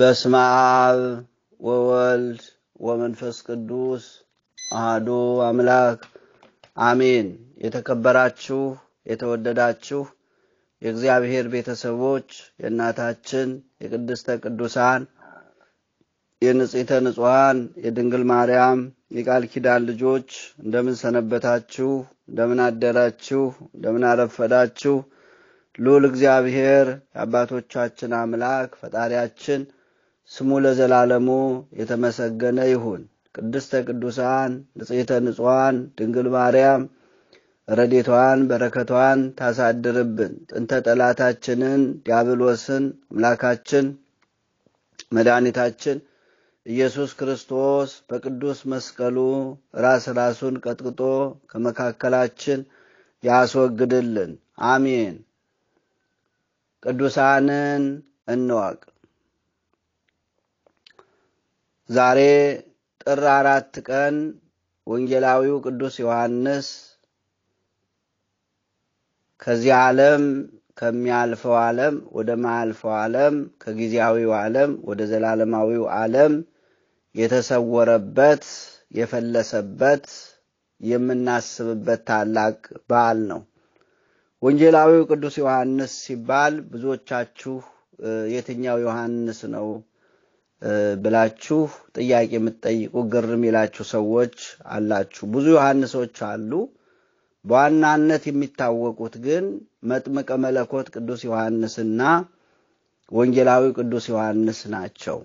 በስመ አብ ወወልድ ወመንፈስ ቅዱስ አህዱ አምላክ አሜን። የተከበራችሁ የተወደዳችሁ የእግዚአብሔር ቤተሰቦች የእናታችን የቅድስተ ቅዱሳን የንጽሕተ ንጹሐን የድንግል ማርያም የቃል ኪዳን ልጆች እንደምን ሰነበታችሁ? እንደምን አደራችሁ? እንደምን አረፈዳችሁ? ልዑል እግዚአብሔር የአባቶቻችን አምላክ ፈጣሪያችን ስሙ ለዘላለሙ የተመሰገነ ይሁን። ቅድስተ ቅዱሳን ንጽሕተ ንጹሐን ድንግል ማርያም ረዴቷን በረከቷን ታሳድርብን። ጥንተ ጠላታችንን ዲያብሎስን አምላካችን መድኃኒታችን ኢየሱስ ክርስቶስ በቅዱስ መስቀሉ ራስ ራሱን ቀጥቅጦ ከመካከላችን ያስወግድልን። አሜን። ቅዱሳንን እንወቅ። ዛሬ ጥር አራት ቀን ወንጌላዊው ቅዱስ ዮሐንስ ከዚህ ዓለም ከሚያልፈው ዓለም ወደ ማያልፈው ዓለም ከጊዜያዊው ዓለም ወደ ዘላለማዊው ዓለም የተሰወረበት የፈለሰበት የምናስብበት ታላቅ በዓል ነው። ወንጌላዊው ቅዱስ ዮሐንስ ሲባል ብዙዎቻችሁ የትኛው ዮሐንስ ነው ብላችሁ ጥያቄ የምትጠይቁ ግርም ይላችሁ ሰዎች አላችሁ። ብዙ ዮሐንሶች አሉ። በዋናነት የሚታወቁት ግን መጥምቀ መለኮት ቅዱስ ዮሐንስና ወንጌላዊ ቅዱስ ዮሐንስ ናቸው።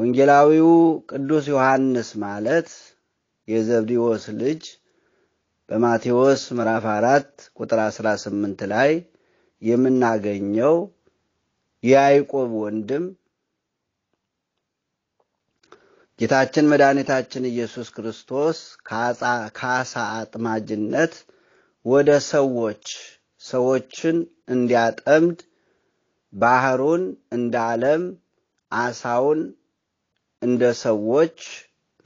ወንጌላዊው ቅዱስ ዮሐንስ ማለት የዘብዲዎስ ልጅ በማቴዎስ ምዕራፍ 4 ቁጥር 18 ላይ የምናገኘው የያዕቆብ ወንድም ጌታችን መድኃኒታችን ኢየሱስ ክርስቶስ ከዓሣ አጥማጅነት ወደ ሰዎች ሰዎችን እንዲያጠምድ ባህሩን እንደ ዓለም አሳውን እንደ ሰዎች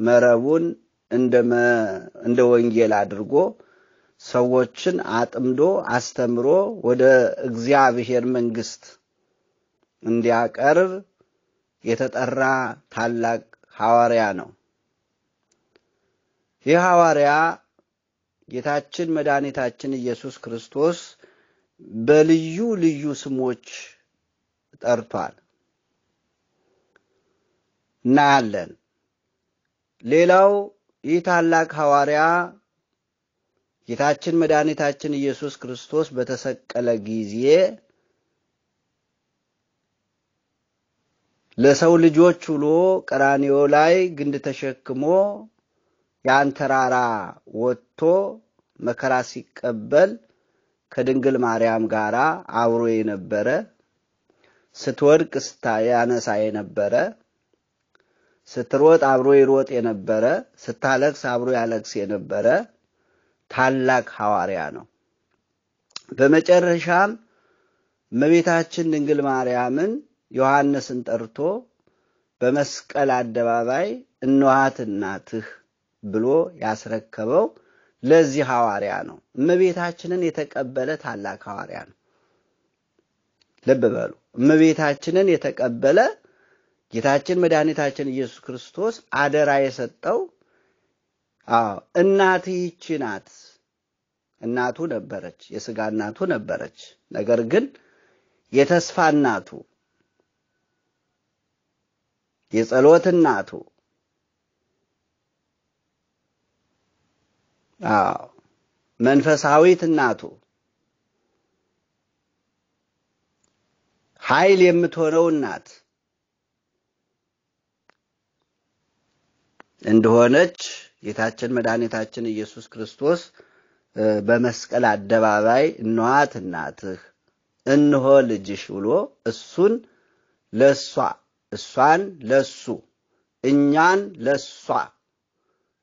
መረቡን እንደ ወንጌል አድርጎ ሰዎችን አጥምዶ አስተምሮ ወደ እግዚአብሔር መንግሥት እንዲያቀርብ የተጠራ ታላቅ ሐዋርያ ነው። ይህ ሐዋርያ ጌታችን መድኃኒታችን ኢየሱስ ክርስቶስ በልዩ ልዩ ስሞች ጠርቷል። እናያለን። ሌላው ይህ ታላቅ ሐዋርያ ጌታችን መድኃኒታችን ኢየሱስ ክርስቶስ በተሰቀለ ጊዜ ለሰው ልጆች ውሎ ቀራኒዮ ላይ ግንድ ተሸክሞ ያን ተራራ ወጥቶ መከራ ሲቀበል ከድንግል ማርያም ጋር አብሮ የነበረ ስትወድቅ ያነሳ የነበረ ስትሮጥ አብሮ ይሮጥ የነበረ ስታለቅስ አብሮ ያለቅስ የነበረ ታላቅ ሐዋርያ ነው። በመጨረሻም እመቤታችን ድንግል ማርያምን ዮሐንስን ጠርቶ በመስቀል አደባባይ እነኋት እናትህ ብሎ ያስረከበው ለዚህ ሐዋርያ ነው። እመቤታችንን የተቀበለ ታላቅ ሐዋርያ ነው። ልብ በሉ። እመቤታችንን የተቀበለ ጌታችን መድኃኒታችን ኢየሱስ ክርስቶስ አደራ የሰጠው እናት ይቺ ናት። እናቱ ነበረች፣ የሥጋ እናቱ ነበረች። ነገር ግን የተስፋ እናቱ የጸሎት እናቱ አዎ መንፈሳዊት እናቱ ኃይል የምትሆነው እናት እንደሆነች ጌታችን መድኃኒታችን ኢየሱስ ክርስቶስ በመስቀል አደባባይ እነኋት እናትህ፣ እንሆ ልጅሽ ብሎ እሱን ለእሷ እሷን ለሱ እኛን ለሷ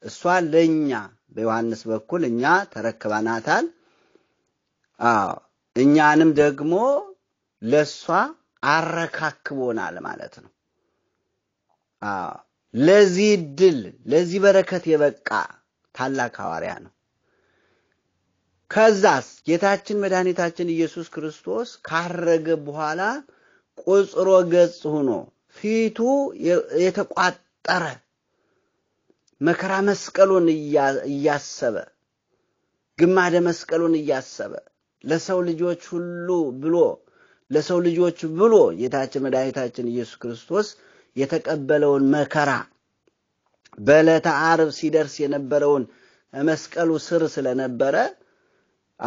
እሷ ለእኛ በዮሐንስ በኩል እኛ ተረክባናታል። አዎ እኛንም ደግሞ ለእሷ አረካክቦናል ማለት ነው። አዎ ለዚህ ድል ለዚህ በረከት የበቃ ታላቅ ሐዋርያ ነው። ከዛስ ጌታችን መድኃኒታችን ኢየሱስ ክርስቶስ ካረገ በኋላ ቁጽሮ ገጽ ሆኖ ፊቱ የተቋጠረ መከራ መስቀሉን እያሰበ ግማደ መስቀሉን እያሰበ ለሰው ልጆች ሁሉ ብሎ ለሰው ልጆች ብሎ ጌታችን መድኃኒታችን ኢየሱስ ክርስቶስ የተቀበለውን መከራ በዕለተ ዓርብ ሲደርስ የነበረውን መስቀሉ ስር ስለነበረ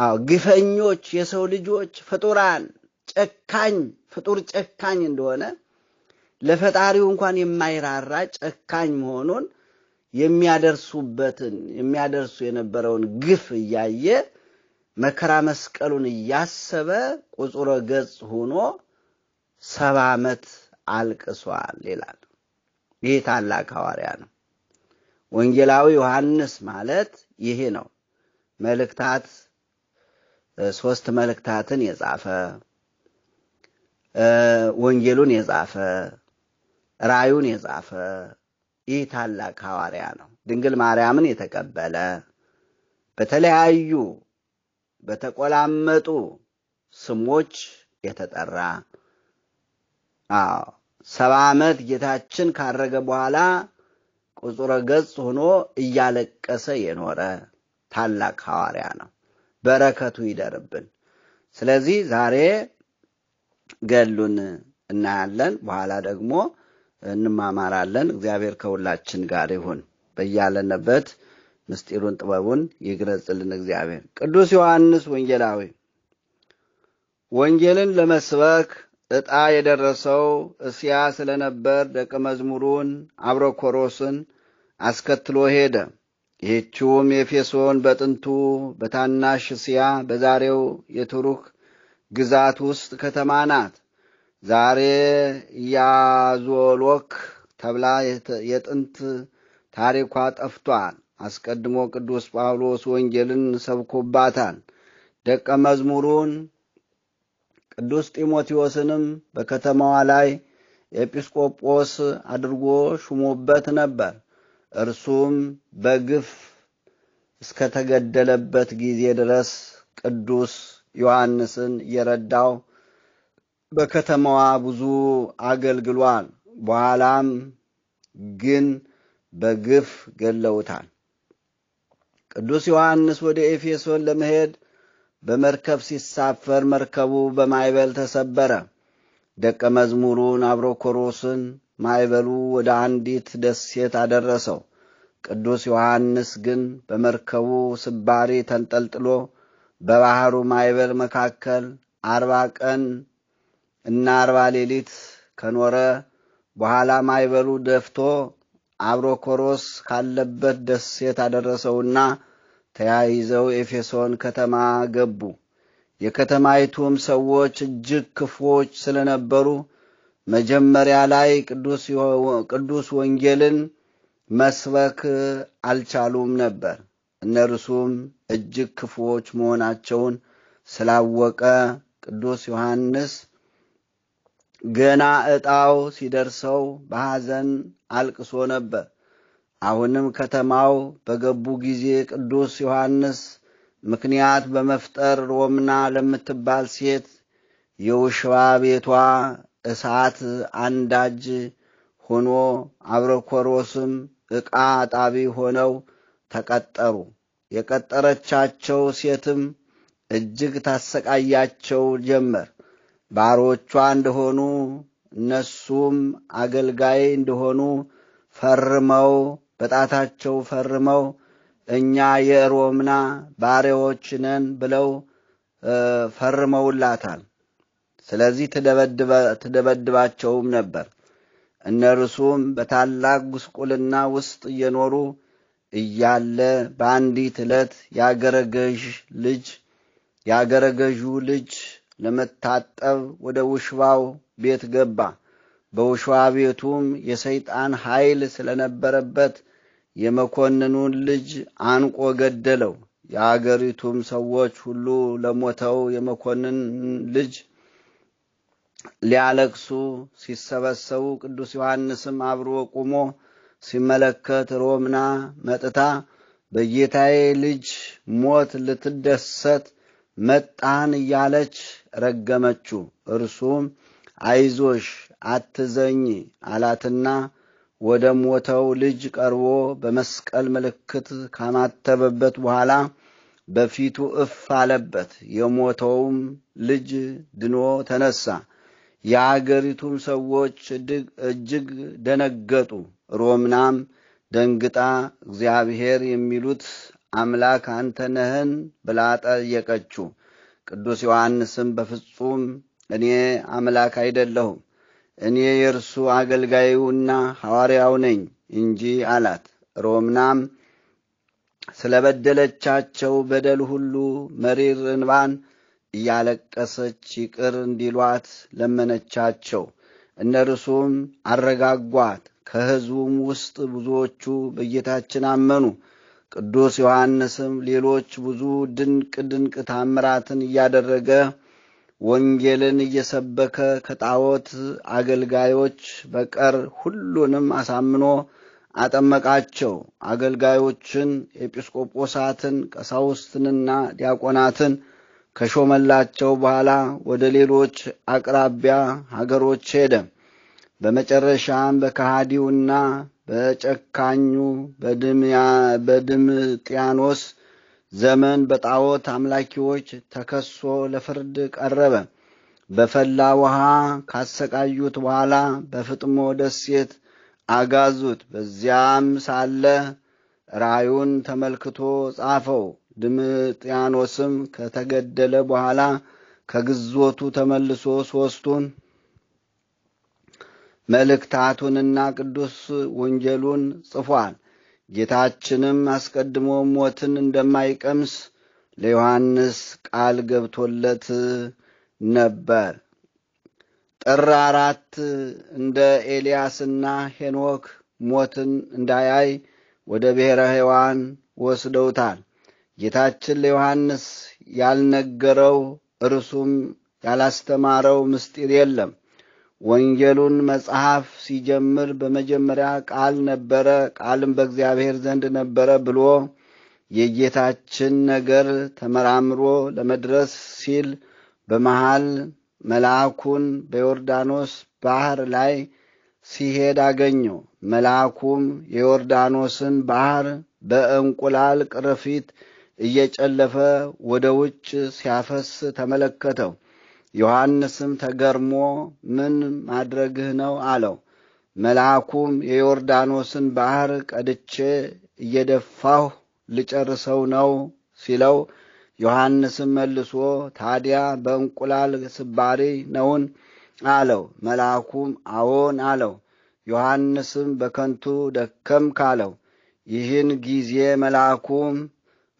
አዎ ግፈኞች የሰው ልጆች ፍጡራን ጨካኝ ፍጡር ጨካኝ እንደሆነ ለፈጣሪው እንኳን የማይራራ ጨካኝ መሆኑን የሚያደርሱበትን የሚያደርሱ የነበረውን ግፍ እያየ መከራ መስቀሉን እያሰበ ቁጹረ ገጽ ሆኖ ሰባ ዓመት አልቅሷል ይላል። ይህ ታላቅ ሐዋርያ ነው። ወንጌላዊ ዮሐንስ ማለት ይሄ ነው። መልእክታት ሶስት መልእክታትን የጻፈ ወንጌሉን የጻፈ ራዩን የጻፈ ይህ ታላቅ ሐዋርያ ነው። ድንግል ማርያምን የተቀበለ በተለያዩ በተቆላመጡ ስሞች የተጠራ አዎ ሰባ ዓመት ጌታችን ካረገ በኋላ ቁጹረ ገጽ ሆኖ እያለቀሰ የኖረ ታላቅ ሐዋርያ ነው። በረከቱ ይደርብን። ስለዚህ ዛሬ ገሉን እናያለን። በኋላ ደግሞ እንማማራለን። እግዚአብሔር ከሁላችን ጋር ይሁን። በያለንበት ምስጢሩን ጥበቡን ይግለጽልን እግዚአብሔር። ቅዱስ ዮሐንስ ወንጌላዊ ወንጌልን ለመስበክ ዕጣ የደረሰው እስያ ስለነበር ደቀ መዝሙሩን አብሮኮሮስን አስከትሎ ሄደ። ይህችውም ኤፌሶን በጥንቱ በታናሽ እስያ በዛሬው የቱሩክ ግዛት ውስጥ ከተማ ናት። ዛሬ ያዞሎክ ተብላ የጥንት ታሪኳ ጠፍቷል። አስቀድሞ ቅዱስ ጳውሎስ ወንጌልን ሰብኮባታል። ደቀ መዝሙሩን ቅዱስ ጢሞቴዎስንም በከተማዋ ላይ ኤጲስቆጶስ አድርጎ ሹሞበት ነበር። እርሱም በግፍ እስከተገደለበት ጊዜ ድረስ ቅዱስ ዮሐንስን የረዳው በከተማዋ ብዙ አገልግሏል። በኋላም ግን በግፍ ገለውታል። ቅዱስ ዮሐንስ ወደ ኤፌሶን ለመሄድ በመርከብ ሲሳፈር መርከቡ በማዕበል ተሰበረ። ደቀ መዝሙሩን አብሮኮሮስን ማዕበሉ ወደ አንዲት ደሴት አደረሰው። ቅዱስ ዮሐንስ ግን በመርከቡ ስባሪ ተንጠልጥሎ በባሕሩ ማዕበል መካከል አርባ ቀን እና አርባ ሌሊት ከኖረ በኋላ ማይበሉ ደፍቶ አብሮኮሮስ ካለበት ደሴት አደረሰውና ተያይዘው ኤፌሶን ከተማ ገቡ። የከተማይቱም ሰዎች እጅግ ክፉዎች ስለነበሩ መጀመሪያ ላይ ቅዱስ ወንጌልን መስበክ አልቻሉም ነበር። እነርሱም እጅግ ክፉዎች መሆናቸውን ስላወቀ ቅዱስ ዮሐንስ ገና ዕጣው ሲደርሰው በሐዘን አልቅሶ ነበር። አሁንም ከተማው በገቡ ጊዜ ቅዱስ ዮሐንስ ምክንያት በመፍጠር ሮምና ለምትባል ሴት የውሽባ ቤቷ እሳት አንዳጅ ሆኖ አብረኮሮስም ዕቃ ጣቢ ሆነው ተቀጠሩ። የቀጠረቻቸው ሴትም እጅግ ታሰቃያቸው ጀመር። ባሮቿ እንደሆኑ እነሱም አገልጋይ እንደሆኑ ፈርመው በጣታቸው ፈርመው እኛ የሮምና ባሪያዎች ነን ብለው ፈርመውላታል። ስለዚህ ትደበድባቸውም ነበር። እነርሱም በታላቅ ጉስቁልና ውስጥ እየኖሩ እያለ በአንዲት ዕለት ያገረገዥ ልጅ ያገረ ልጅ ለመታጠብ ወደ ውሽባው ቤት ገባ። በውሽባ ቤቱም የሰይጣን ኃይል ስለነበረበት የመኮንኑን ልጅ አንቆ ገደለው። የአገሪቱም ሰዎች ሁሉ ለሞተው የመኮንን ልጅ ሊያለቅሱ ሲሰበሰቡ ቅዱስ ዮሐንስም አብሮ ቆሞ ሲመለከት ሮምና መጥታ በጌታዬ ልጅ ሞት ልትደሰት መጣን እያለች ረገመችው። እርሱም አይዞሽ አትዘኝ አላትና ወደ ሞተው ልጅ ቀርቦ በመስቀል ምልክት ካማተበበት በኋላ በፊቱ እፍ አለበት። የሞተውም ልጅ ድኖ ተነሳ! የአገሪቱም ሰዎች እጅግ ደነገጡ። ሮምናም ደንግጣ እግዚአብሔር የሚሉት አምላክ አንተ ነህን ብላ ጠየቀችው። ቅዱስ ዮሐንስም በፍጹም እኔ አምላክ አይደለሁም፣ እኔ የእርሱ አገልጋዩና ሐዋርያው ነኝ እንጂ አላት። ሮምናም ስለ በደለቻቸው በደል ሁሉ መሪር እንባን እያለቀሰች ይቅር እንዲሏት ለመነቻቸው። እነርሱም አረጋጓት። ከሕዝቡም ውስጥ ብዙዎቹ በጌታችን አመኑ። ቅዱስ ዮሐንስም ሌሎች ብዙ ድንቅ ድንቅ ታምራትን እያደረገ ወንጌልን እየሰበከ ከጣዖት አገልጋዮች በቀር ሁሉንም አሳምኖ አጠመቃቸው። አገልጋዮችን ኤጲስቆጶሳትን፣ ቀሳውስትንና ዲያቆናትን ከሾመላቸው በኋላ ወደ ሌሎች አቅራቢያ ሀገሮች ሄደ። በመጨረሻም በከሃዲውና በጨካኙ በድምጥያኖስ ዘመን በጣዖት አምላኪዎች ተከሶ ለፍርድ ቀረበ። በፈላ ውሃ ካሰቃዩት በኋላ በፍጥሞ ደሴት አጋዙት። በዚያም ሳለ ራዩን ተመልክቶ ጻፈው። ድምጥያኖስም ከተገደለ በኋላ ከግዞቱ ተመልሶ ሦስቱን መልእክታቱንና ቅዱስ ወንጀሉን ጽፏል። ጌታችንም አስቀድሞ ሞትን እንደማይቀምስ ለዮሐንስ ቃል ገብቶለት ነበር። ጥር አራት እንደ ኤልያስና ሄኖክ ሞትን እንዳያይ ወደ ብሔረ ሕያዋን ወስደውታል። ጌታችን ለዮሐንስ ያልነገረው እርሱም ያላስተማረው ምስጢር የለም። ወንጌሉን መጽሐፍ ሲጀምር በመጀመሪያ ቃል ነበረ፣ ቃልም በእግዚአብሔር ዘንድ ነበረ ብሎ የጌታችን ነገር ተመራምሮ ለመድረስ ሲል በመሃል መልአኩን በዮርዳኖስ ባህር ላይ ሲሄድ አገኘው። መልአኩም የዮርዳኖስን ባህር በእንቁላል ቅርፊት እየጨለፈ ወደ ውጭ ሲያፈስ ተመለከተው። ዮሐንስም ተገርሞ ምን ማድረግህ ነው አለው። መልአኩም የዮርዳኖስን ባሕር ቀድቼ እየደፋሁ ልጨርሰው ነው ሲለው፣ ዮሐንስም መልሶ ታዲያ በእንቁላል ስባሪ ነውን አለው። መልአኩም አዎን አለው። ዮሐንስም በከንቱ ደከም ካለው። ይህን ጊዜ መልአኩም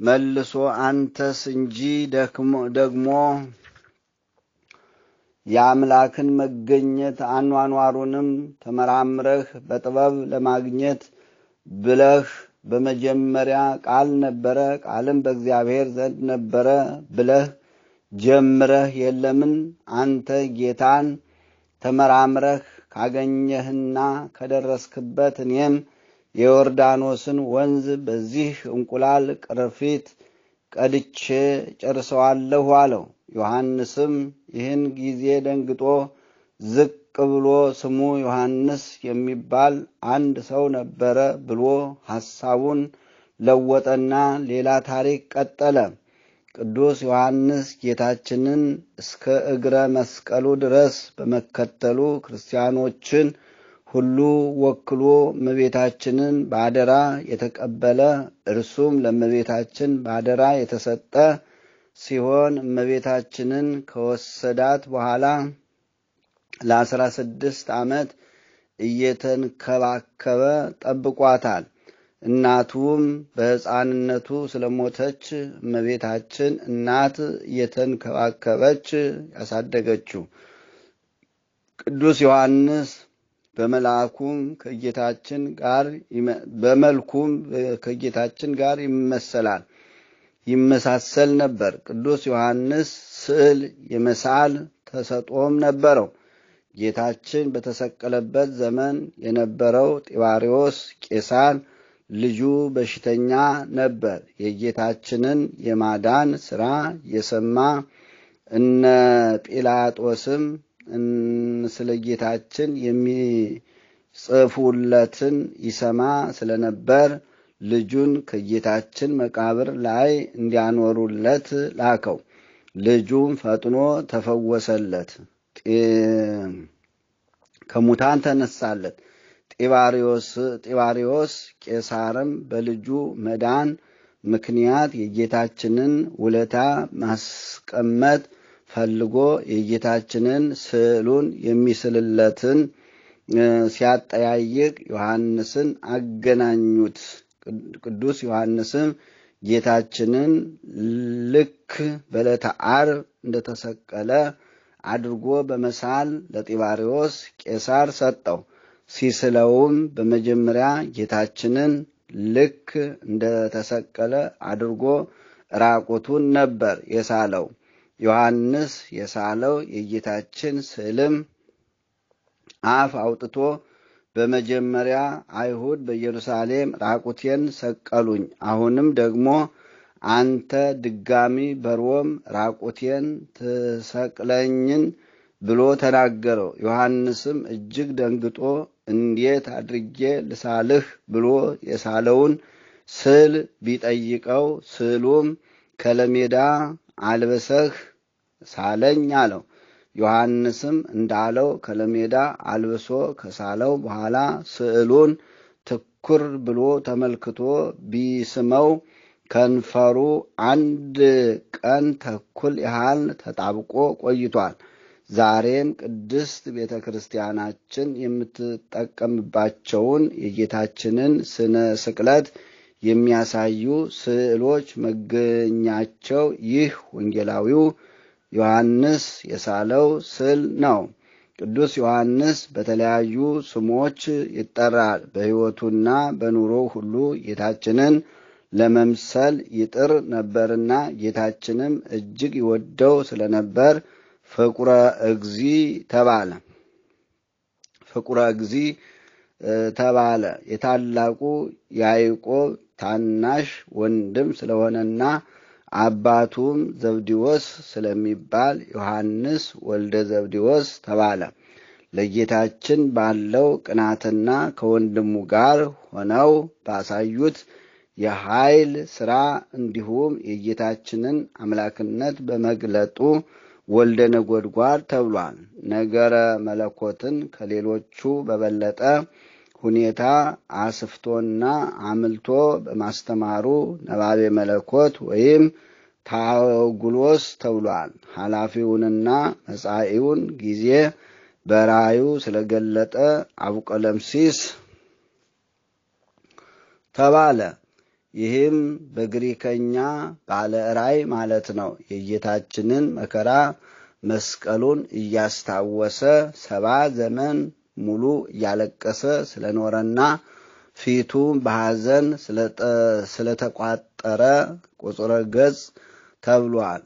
መልሶ አንተስ እንጂ ደግሞ የአምላክን መገኘት አኗኗሩንም ተመራምረህ በጥበብ ለማግኘት ብለህ በመጀመሪያ ቃል ነበረ፣ ቃልም በእግዚአብሔር ዘንድ ነበረ ብለህ ጀምረህ የለምን አንተ ጌታን ተመራምረህ ካገኘህና ከደረስክበት እኔም የዮርዳኖስን ወንዝ በዚህ እንቁላል ቅርፊት ቀድቼ ጨርሰዋለሁ አለው። ዮሐንስም ይህን ጊዜ ደንግጦ ዝቅ ብሎ ስሙ ዮሐንስ የሚባል አንድ ሰው ነበረ ብሎ ሐሳቡን ለወጠና ሌላ ታሪክ ቀጠለ። ቅዱስ ዮሐንስ ጌታችንን እስከ እግረ መስቀሉ ድረስ በመከተሉ ክርስቲያኖችን ሁሉ ወክሎ እመቤታችንን ባደራ የተቀበለ እርሱም ለእመቤታችን ባደራ የተሰጠ ሲሆን እመቤታችንን ከወሰዳት በኋላ ለአስራ ስድስት ዓመት እየተንከባከበ ጠብቋታል። እናቱም በሕፃንነቱ ስለሞተች እመቤታችን እናት እየተንከባከበች ያሳደገችው። ቅዱስ ዮሐንስ በመልአኩም ከጌታችን ጋር በመልኩም ከጌታችን ጋር ይመሰላል። ይመሳሰል ነበር። ቅዱስ ዮሐንስ ስዕል የመሳል ተሰጦም ነበረው። ጌታችን በተሰቀለበት ዘመን የነበረው ጢባሪዎስ ቄሳር ልጁ በሽተኛ ነበር። የጌታችንን የማዳን ሥራ የሰማ እነ ጲላጦስም ስለ ጌታችን የሚጽፉለትን ይሰማ ስለነበር ልጁን ከጌታችን መቃብር ላይ እንዲያኖሩለት ላከው። ልጁም ፈጥኖ ተፈወሰለት፣ ከሙታን ተነሳለት። ጢባሪዎስ ቄሳርም በልጁ መዳን ምክንያት የጌታችንን ውለታ ማስቀመጥ ፈልጎ የጌታችንን ስዕሉን የሚስልለትን ሲያጠያይቅ ዮሐንስን አገናኙት። ቅዱስ ዮሐንስም ጌታችንን ልክ በዕለተ ዓርብ እንደተሰቀለ አድርጎ በመሳል ለጢባሪዎስ ቄሳር ሰጠው። ሲስለውም በመጀመሪያ ጌታችንን ልክ እንደተሰቀለ አድርጎ ራቁቱን ነበር የሳለው። ዮሐንስ የሳለው የጌታችን ስዕልም አፍ አውጥቶ በመጀመሪያ አይሁድ በኢየሩሳሌም ራቁቴን ሰቀሉኝ፣ አሁንም ደግሞ አንተ ድጋሚ በሮም ራቁቴን ትሰቅለኝን ብሎ ተናገረው። ዮሐንስም እጅግ ደንግጦ እንዴት አድርጌ ልሳልህ ብሎ የሳለውን ስዕል ቢጠይቀው ስዕሉም ከለሜዳ አልበሰህ ሳለኝ አለው። ዮሐንስም እንዳለው ከለሜዳ አልብሶ ከሳለው በኋላ ስዕሉን ትኩር ብሎ ተመልክቶ ቢስመው ከንፈሩ አንድ ቀን ተኩል ያህል ተጣብቆ ቆይቷል። ዛሬም ቅድስት ቤተ ክርስቲያናችን የምትጠቀምባቸውን የጌታችንን ስነ ስቅለት የሚያሳዩ ስዕሎች መገኛቸው ይህ ወንጌላዊው ዮሐንስ የሳለው ስዕል ነው። ቅዱስ ዮሐንስ በተለያዩ ስሞች ይጠራል። በሕይወቱና በኑሮ ሁሉ ጌታችንን ለመምሰል ይጥር ነበርና ጌታችንም እጅግ ይወደው ስለነበር ፍቁረ እግዚ ተባለ። ፍቁረ እግዚ ተባለ። የታላቁ ያዕቆብ ታናሽ ወንድም ስለሆነና አባቱም ዘብዲዎስ ስለሚባል ዮሐንስ ወልደ ዘብዲዎስ ተባለ። ለጌታችን ባለው ቅናትና ከወንድሙ ጋር ሆነው ባሳዩት የኃይል ሥራ እንዲሁም የጌታችንን አምላክነት በመግለጡ ወልደ ነጎድጓድ ተብሏል። ነገረ መለኮትን ከሌሎቹ በበለጠ ሁኔታ አስፍቶና አምልቶ በማስተማሩ ነባቤ መለኮት ወይም ታጉሎስ ተብሏል። ኃላፊውንና መጻኢውን ጊዜ በራዩ ስለገለጠ አቡቀለምሲስ ተባለ። ይህም በግሪከኛ ባለ ራእይ ማለት ነው። የጌታችንን መከራ መስቀሉን እያስታወሰ ሰባ ዘመን ሙሉ እያለቀሰ ስለኖረና ፊቱ በሐዘን ስለተቋጠረ ቁጽረ ገጽ ተብሏል።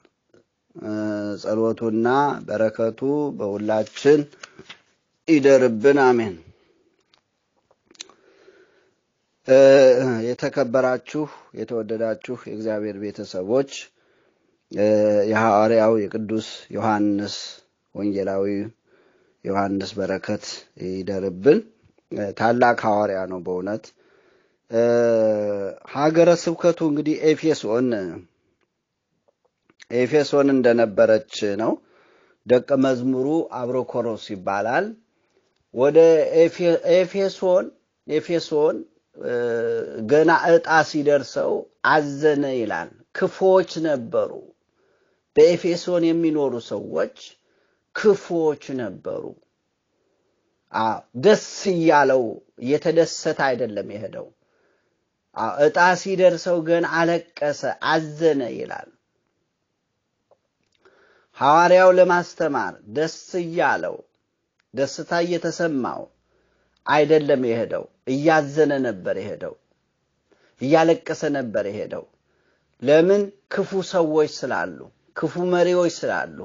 ጸሎቱና በረከቱ በሁላችን ይደርብን፣ አሜን። የተከበራችሁ የተወደዳችሁ የእግዚአብሔር ቤተሰቦች የሐዋርያው የቅዱስ ዮሐንስ ወንጌላዊ ዮሐንስ በረከት ይደርብን። ታላቅ ሐዋርያ ነው በእውነት። ሀገረ ስብከቱ እንግዲህ ኤፌሶን ኤፌሶን እንደነበረች ነው። ደቀ መዝሙሩ አብሮኮሮስ ይባላል። ወደ ኤፌሶን ኤፌሶን ገና ዕጣ ሲደርሰው አዘነ ይላል። ክፎች ነበሩ በኤፌሶን የሚኖሩ ሰዎች ክፉዎች ነበሩ። ደስ እያለው የተደሰተ አይደለም የሄደው። እጣ ሲደርሰው ግን አለቀሰ፣ አዘነ ይላል። ሐዋርያው ለማስተማር ደስ እያለው ደስታ እየተሰማው አይደለም የሄደው። እያዘነ ነበር የሄደው። እያለቀሰ ነበር የሄደው። ለምን? ክፉ ሰዎች ስላሉ፣ ክፉ መሪዎች ስላሉ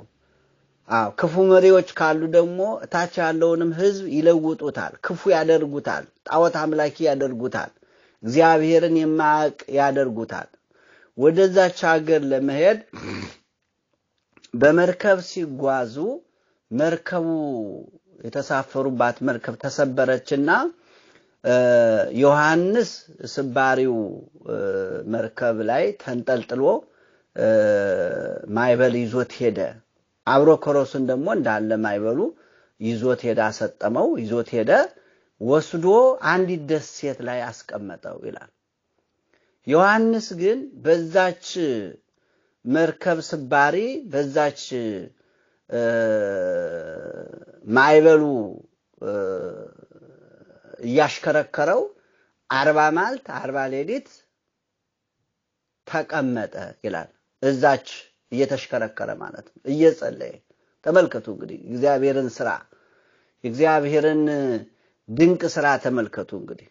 አዎ ክፉ መሪዎች ካሉ ደግሞ እታች ያለውንም ህዝብ ይለውጡታል፣ ክፉ ያደርጉታል፣ ጣዖት አምላኪ ያደርጉታል፣ እግዚአብሔርን የማያውቅ ያደርጉታል። ወደዛች ሀገር ለመሄድ በመርከብ ሲጓዙ መርከቡ የተሳፈሩባት መርከብ ተሰበረችና ዮሐንስ ስባሪው መርከብ ላይ ተንጠልጥሎ ማይበል ይዞት ሄደ። አብሮ ከሮስን ደግሞ እንዳለ ማይበሉ ይዞት ሄደ አሰጠመው፣ ይዞት ሄደ ወስዶ አንዲት ደሴት ላይ አስቀመጠው ይላል። ዮሐንስ ግን በዛች መርከብ ስባሪ በዛች ማይበሉ እያሽከረከረው አርባ ማልት አርባ ሌሊት ተቀመጠ ይላል እዛች እየተሽከረከረ ማለት ነው። እየጸለየ ተመልከቱ እንግዲህ እግዚአብሔርን ስራ እግዚአብሔርን ድንቅ ስራ ተመልከቱ እንግዲህ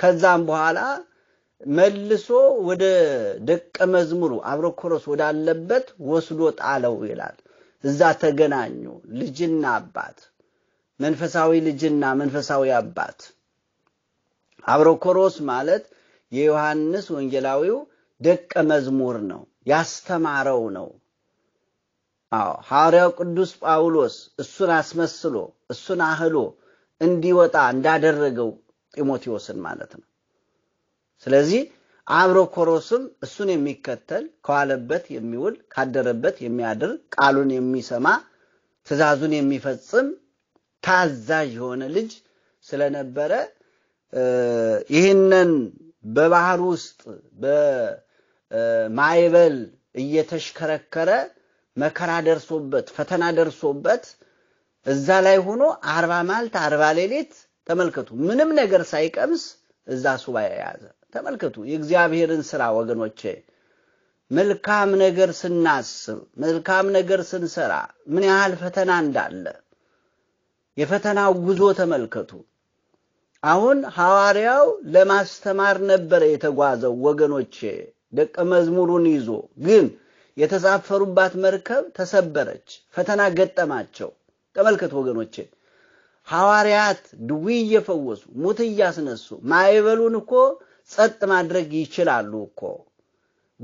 ከዛም በኋላ መልሶ ወደ ደቀ መዝሙሩ አብሮኮሮስ ወዳለበት ወስዶ ጣለው ይላል። እዛ ተገናኙ ልጅና አባት፣ መንፈሳዊ ልጅና መንፈሳዊ አባት። አብሮኮሮስ ማለት የዮሐንስ ወንጌላዊው ደቀ መዝሙር ነው። ያስተማረው ነው። አዎ ሐዋርያው ቅዱስ ጳውሎስ እሱን አስመስሎ እሱን አህሎ እንዲወጣ እንዳደረገው ጢሞቴዎስን ማለት ነው። ስለዚህ አብሮ ኮሮስም እሱን የሚከተል ከዋለበት የሚውል ካደረበት የሚያድር ቃሉን የሚሰማ ትእዛዙን የሚፈጽም ታዛዥ የሆነ ልጅ ስለነበረ ይህንን በባህር ውስጥ ማይበል እየተሽከረከረ መከራ ደርሶበት ፈተና ደርሶበት እዛ ላይ ሆኖ አርባ ማልት አርባ ሌሊት ተመልከቱ፣ ምንም ነገር ሳይቀምስ እዛ ሱባ የያዘ ተመልከቱ። የእግዚአብሔርን ስራ ወገኖቼ፣ መልካም ነገር ስናስብ መልካም ነገር ስንሰራ ምን ያህል ፈተና እንዳለ የፈተናው ጉዞ ተመልከቱ። አሁን ሐዋርያው ለማስተማር ነበረ የተጓዘው ወገኖቼ። ደቀ መዝሙሩን ይዞ ግን የተሳፈሩባት መርከብ ተሰበረች፣ ፈተና ገጠማቸው። ተመልከት ወገኖቼ ሐዋርያት ድዊ እየፈወሱ ሙት እያስነሱ ማይበሉን እኮ ጸጥ ማድረግ ይችላሉ እኮ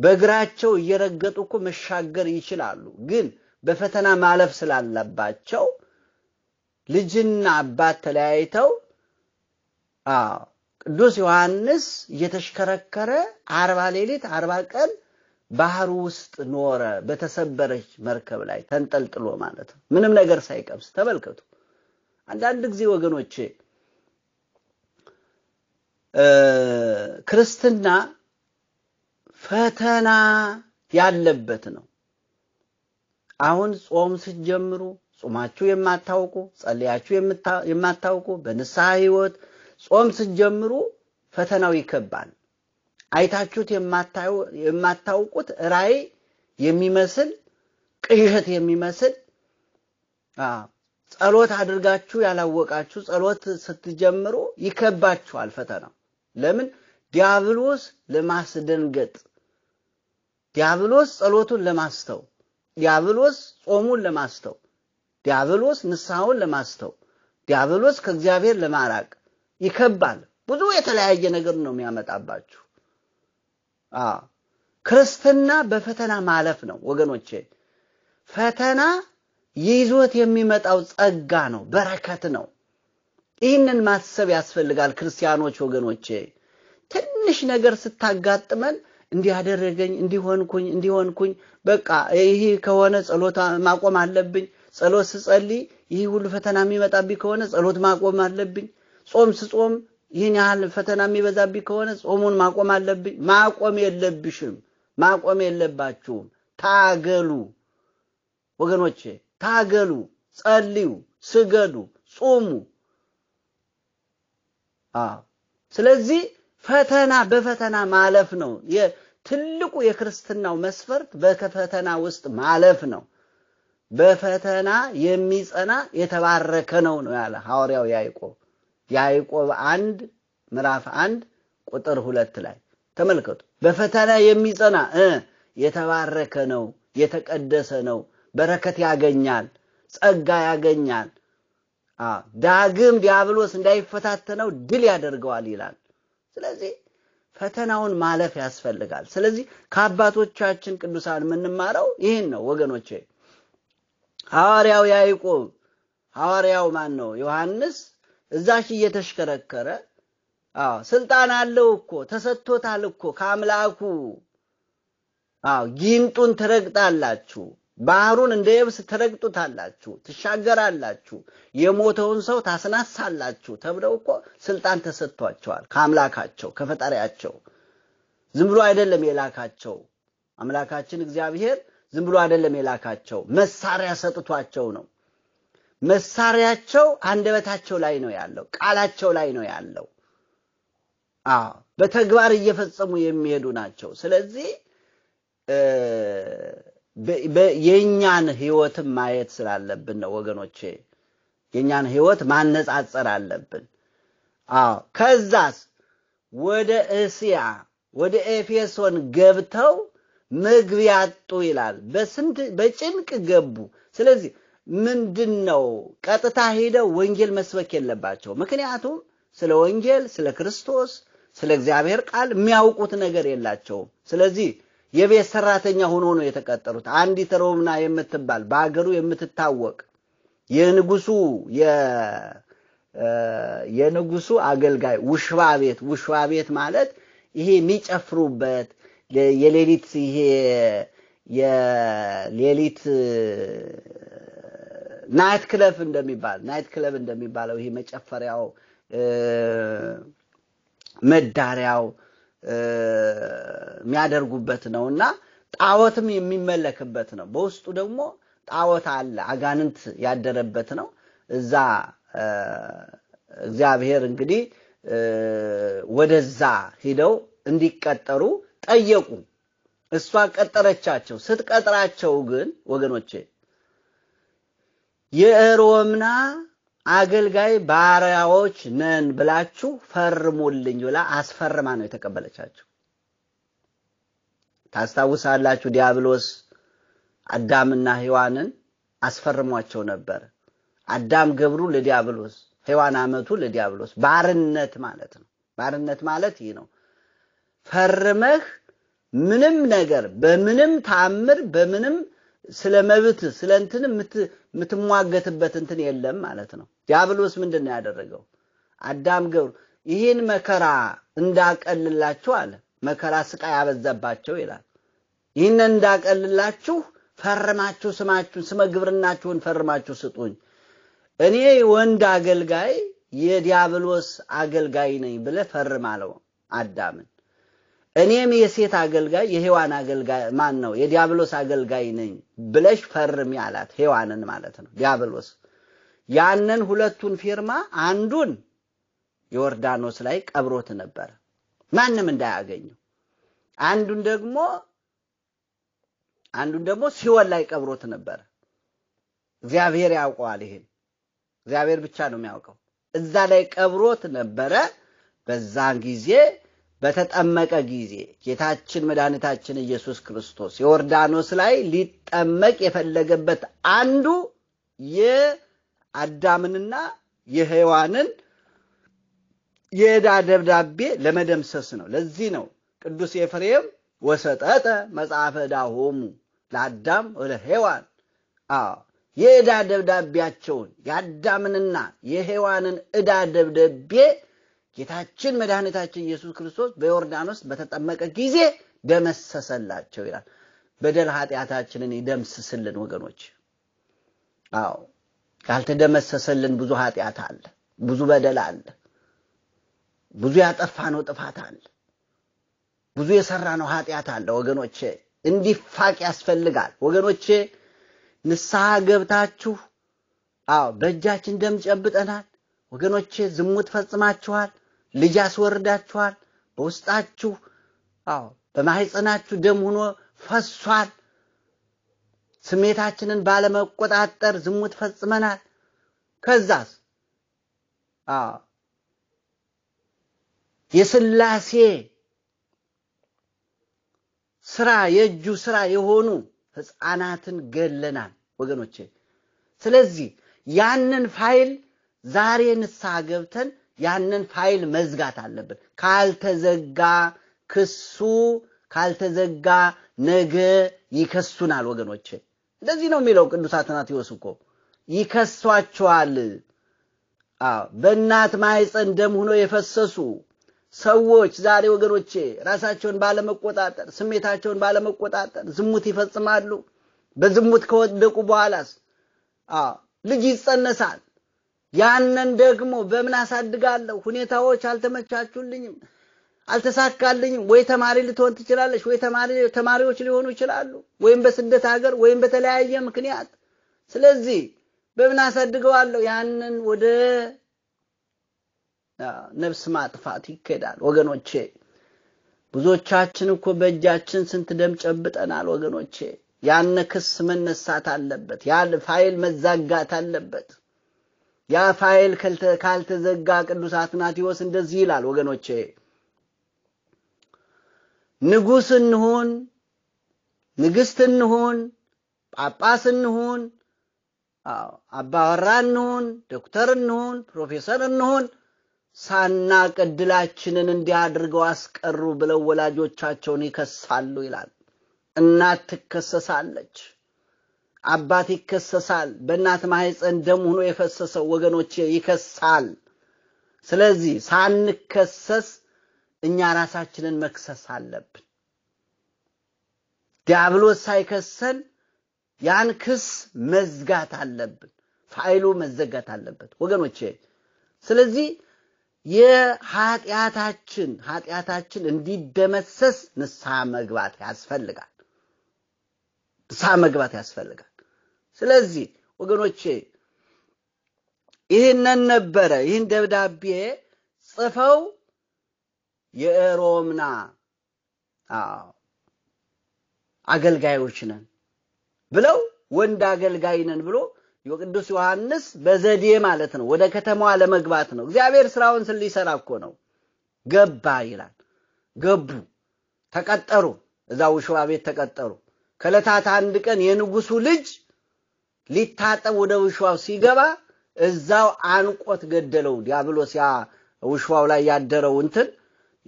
በእግራቸው እየረገጡ እኮ መሻገር ይችላሉ። ግን በፈተና ማለፍ ስላለባቸው ልጅና አባት ተለያይተው ቅዱስ ዮሐንስ እየተሽከረከረ አርባ ሌሊት አርባ ቀን ባህር ውስጥ ኖረ። በተሰበረች መርከብ ላይ ተንጠልጥሎ ማለት ነው፣ ምንም ነገር ሳይቀምስ። ተመልከቱ። አንዳንድ ጊዜ ወገኖቼ ክርስትና ፈተና ያለበት ነው። አሁን ጾም ስትጀምሩ ጾማችሁ የማታውቁ ጸልያችሁ የማታውቁ በንስሐ ሕይወት ጾም ስትጀምሩ ፈተናው ይከባል። አይታችሁት የማታውቁት ራእይ የሚመስል ቅዠት የሚመስል ጸሎት አድርጋችሁ ያላወቃችሁ ጸሎት ስትጀምሩ ይከባችኋል ፈተናው። ለምን? ዲያብሎስ ለማስደንገጥ፣ ዲያብሎስ ጸሎቱን ለማስተው፣ ዲያብሎስ ጾሙን ለማስተው፣ ዲያብሎስ ንስሐውን ለማስተው፣ ዲያብሎስ ከእግዚአብሔር ለማራቅ ይከባል። ብዙ የተለያየ ነገር ነው የሚያመጣባችሁ። ክርስትና በፈተና ማለፍ ነው ወገኖቼ። ፈተና ይዞት የሚመጣው ጸጋ ነው፣ በረከት ነው። ይህንን ማሰብ ያስፈልጋል ክርስቲያኖች ወገኖቼ። ትንሽ ነገር ስታጋጥመን እንዲያደረገኝ እንዲሆንኩኝ እንዲሆንኩኝ በቃ ይህ ከሆነ ጸሎት ማቆም አለብኝ። ጸሎት ስጸልይ ይህ ሁሉ ፈተና የሚመጣብኝ ከሆነ ጸሎት ማቆም አለብኝ። ጾም ስጾም ይህን ያህል ፈተና የሚበዛብኝ ከሆነ ጾሙን ማቆም አለብኝ። ማቆም የለብሽም፣ ማቆም የለባችሁም። ታገሉ ወገኖቼ፣ ታገሉ፣ ጸልዩ፣ ስገዱ፣ ጾሙ። ስለዚህ ፈተና በፈተና ማለፍ ነው ትልቁ የክርስትናው መስፈርት። በፈተና ውስጥ ማለፍ ነው። በፈተና የሚጸና የተባረከ ነው ነው ያለ ሐዋርያው ያዕቆብ። ያዕቆብ አንድ ምዕራፍ አንድ ቁጥር ሁለት ላይ ተመልከቱ። በፈተና የሚጸና የተባረከ ነው፣ የተቀደሰ ነው፣ በረከት ያገኛል፣ ጸጋ ያገኛል። ዳግም ዲያብሎስ እንዳይፈታተነው ድል ያደርገዋል ይላል። ስለዚህ ፈተናውን ማለፍ ያስፈልጋል። ስለዚህ ከአባቶቻችን ቅዱሳን የምንማረው ይህን ነው ወገኖቼ። ሐዋርያው ያዕቆብ ሐዋርያው ማን ነው? ዮሐንስ እዛሽ እየተሽከረከረ አዎ ስልጣን አለው እኮ ተሰጥቶታል እኮ ከአምላኩ። አዎ ጊንጡን ትረግጣላችሁ፣ ባህሩን እንደ የብስ ትረግጡታላችሁ፣ ትሻገራላችሁ፣ የሞተውን ሰው ታስናሳላችሁ ተብለው እኮ ስልጣን ተሰጥቷቸዋል ከአምላካቸው ከፈጣሪያቸው። ዝም ብሎ አይደለም የላካቸው አምላካችን እግዚአብሔር ዝም ብሎ አይደለም የላካቸው፣ መሳሪያ ሰጥቷቸው ነው። መሳሪያቸው አንደበታቸው ላይ ነው ያለው፣ ቃላቸው ላይ ነው ያለው። አዎ በተግባር እየፈጸሙ የሚሄዱ ናቸው። ስለዚህ የእኛን ህይወትም ማየት ስላለብን ነው ወገኖቼ፣ የእኛን ህይወት ማነጻጸር አለብን። አዎ ከዛስ ወደ እስያ ወደ ኤፌሶን ገብተው ምግብ ያጡ ይላል። በስንት በጭንቅ ገቡ። ስለዚህ ምንድን ነው? ቀጥታ ሄደው ወንጌል መስበክ የለባቸው። ምክንያቱም ስለ ወንጌል፣ ስለ ክርስቶስ፣ ስለ እግዚአብሔር ቃል የሚያውቁት ነገር የላቸውም። ስለዚህ የቤት ሰራተኛ ሆኖ ነው የተቀጠሩት። አንዲት ሮምና የምትባል በአገሩ የምትታወቅ የንጉሱ የንጉሱ አገልጋይ ውሽባ ቤት ውሽባ ቤት ማለት ይሄ የሚጨፍሩበት የሌሊት ይሄ የሌሊት ናይት ክለብ እንደሚባል ናይት ክለብ እንደሚባለው ይሄ መጨፈሪያው መዳሪያው የሚያደርጉበት ነው እና ጣዖትም የሚመለክበት ነው። በውስጡ ደግሞ ጣዖት አለ፣ አጋንንት ያደረበት ነው። እዛ እግዚአብሔር እንግዲህ ወደዛ ሂደው እንዲቀጠሩ ጠየቁ። እሷ ቀጠረቻቸው። ስትቀጥራቸው ግን ወገኖቼ የሮምና አገልጋይ ባሪያዎች ነን ብላችሁ ፈርሙልኝ ብላ አስፈርማ ነው የተቀበለቻቸው። ታስታውሳላችሁ፣ ዲያብሎስ አዳምና ሔዋንን አስፈርሟቸው ነበር። አዳም ገብሩ ለዲያብሎስ፣ ሔዋን አመቱ ለዲያብሎስ። ባርነት ማለት ነው። ባርነት ማለት ይህ ነው። ፈርመህ ምንም ነገር በምንም ታምር በምንም ስለ መብት ስለ እንትን የምትሟገትበት እንትን የለም ማለት ነው። ዲያብሎስ ምንድን ነው ያደረገው? አዳም ገብሩ ይህን መከራ እንዳቀልላችሁ አለ። መከራ ስቃይ ያበዛባቸው ይላል። ይህን እንዳቀልላችሁ ፈርማችሁ ስማችሁን ስመ ግብርናችሁን ፈርማችሁ ስጡኝ። እኔ ወንድ አገልጋይ የዲያብሎስ አገልጋይ ነኝ ብለህ ፈርም አለው አዳምን። እኔም የሴት አገልጋይ የሔዋን አገልጋይ ማን ነው የዲያብሎስ አገልጋይ ነኝ ብለሽ ፈርሚ አላት። ሔዋንን ማለት ነው ዲያብሎስ። ያንን ሁለቱን ፊርማ አንዱን ዮርዳኖስ ላይ ቀብሮት ነበረ፣ ማንም እንዳያገኘው። አንዱን ደግሞ አንዱን ደግሞ ሲወል ላይ ቀብሮት ነበረ። እግዚአብሔር ያውቀዋል። ይሄን እግዚአብሔር ብቻ ነው የሚያውቀው። እዛ ላይ ቀብሮት ነበረ። በዛን ጊዜ በተጠመቀ ጊዜ ጌታችን መድኃኒታችን ኢየሱስ ክርስቶስ ዮርዳኖስ ላይ ሊጠመቅ የፈለገበት አንዱ የአዳምንና የሔዋንን የዕዳ ደብዳቤ ለመደምሰስ ነው። ለዚህ ነው ቅዱስ ኤፍሬም ወሰጠጠ መጽሐፈ ዕዳሆሙ ለአዳም ወለሔዋን የዕዳ ደብዳቤያቸውን የአዳምንና የሔዋንን ዕዳ ደብዳቤ ጌታችን መድኃኒታችን ኢየሱስ ክርስቶስ በዮርዳኖስ በተጠመቀ ጊዜ ደመሰሰላቸው ይላል። በደል ኃጢአታችንን ይደምስስልን ወገኖች። አዎ ያልተደመሰሰልን ብዙ ኃጢአት አለ፣ ብዙ በደል አለ፣ ብዙ ያጠፋነው ጥፋት አለ፣ ብዙ የሰራነው ኃጢአት አለ። ወገኖቼ እንዲፋቅ ያስፈልጋል። ወገኖቼ ንስሐ ገብታችሁ አዎ በእጃችን ደም ጨብጠናል። ወገኖቼ ዝሙት ፈጽማችኋል። ልጅ አስወርዳችኋል፣ በውስጣችሁ አዎ በማህፀናችሁ ደም ሆኖ ፈሷል። ስሜታችንን ባለመቆጣጠር ዝሙት ፈጽመናል። ከዛስ አዎ የስላሴ ስራ የእጁ ስራ የሆኑ ህፃናትን ገለናል ወገኖቼ። ስለዚህ ያንን ፋይል ዛሬ ንስሐ ገብተን ያንን ፋይል መዝጋት አለብን። ካልተዘጋ ክሱ ካልተዘጋ ነገ ይከሱናል። ወገኖች እንደዚህ ነው የሚለው ቅዱስ አትናቴዎስ እኮ ይከሷቸዋል። በእናት ማሕፀን ደም ሆኖ የፈሰሱ ሰዎች ዛሬ ወገኖቼ ራሳቸውን ባለመቆጣጠር ስሜታቸውን ባለመቆጣጠር ዝሙት ይፈጽማሉ። በዝሙት ከወደቁ በኋላስ ልጅ ይጸነሳል። ያንን ደግሞ በምን አሳድጋለሁ? ሁኔታዎች አልተመቻቹልኝም፣ አልተሳካልኝም። ወይ ተማሪ ልትሆን ትችላለች፣ ወይ ተማሪዎች ሊሆኑ ይችላሉ፣ ወይም በስደት ሀገር ወይም በተለያየ ምክንያት። ስለዚህ በምን አሳድገዋለሁ? ያንን ወደ ነፍስ ማጥፋት ይኬዳል ወገኖቼ። ብዙዎቻችን እኮ በእጃችን ስንት ደም ጨብጠናል ወገኖቼ። ያነ ክስ መነሳት አለበት፣ ያ ፋይል መዛጋት አለበት። ያ ፋይል ካልተዘጋ ቅዱስ አትናቴዎስ እንደዚህ ይላል ወገኖቼ፣ ንጉስ እንሁን፣ ንግስት እንሁን፣ ጳጳስ እንሁን፣ አባወራ እንሁን፣ ዶክተር እንሁን፣ ፕሮፌሰር እንሁን ሳናቅ ቀድላችንን እንዲህ አድርገው አስቀሩ ብለው ወላጆቻቸውን ይከሳሉ ይላል። እናት ትከሰሳለች። አባት ይከሰሳል። በእናት ማህፀን ደም ሆኖ የፈሰሰው ወገኖቼ ይከሳል። ስለዚህ ሳንከሰስ እኛ ራሳችንን መክሰስ አለብን። ዲያብሎስ ሳይከሰን ያን ክስ መዝጋት አለብን። ፋይሉ መዘጋት አለበት ወገኖቼ። ስለዚህ የኃጢአታችን ኃጢአታችን እንዲደመሰስ ንስሐ መግባት ያስፈልጋል። ንስሐ መግባት ያስፈልጋል። ስለዚህ ወገኖቼ ይህንን ነበረ ይህን ደብዳቤ ጽፈው የሮምና አገልጋዮች ነን ብለው ወንድ አገልጋይ ነን ብሎ የቅዱስ ዮሐንስ በዘዴ ማለት ነው ወደ ከተማዋ ለመግባት ነው። እግዚአብሔር ስራውን ስሊሰራ እኮ ነው። ገባ ይላል። ገቡ፣ ተቀጠሩ። እዛ ውሽባ ቤት ተቀጠሩ። ከለታት አንድ ቀን የንጉሱ ልጅ ሊታጠብ ወደ ውሻው ሲገባ እዛው አንቆት ገደለው። ዲያብሎስ ያ ውሻው ላይ ያደረው እንትን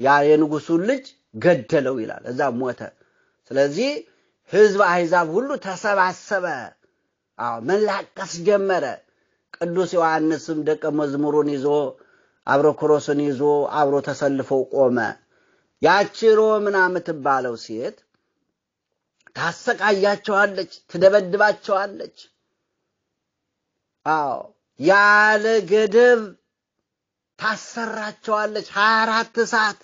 ያ የንጉሱን ልጅ ገደለው ይላል። እዛ ሞተ። ስለዚህ ህዝብ አሕዛብ ሁሉ ተሰባሰበ። አዎ መላቀስ ጀመረ። ቅዱስ ዮሐንስም ደቀ መዝሙሩን ይዞ አብሮ ክሮስን ይዞ አብሮ ተሰልፎ ቆመ። ያቺ ሮምና የምትባለው ሴት ታሰቃያቸዋለች፣ ትደበድባቸዋለች። አዎ ያለ ገደብ ታሰራቸዋለች ሀያ አራት ሰዓት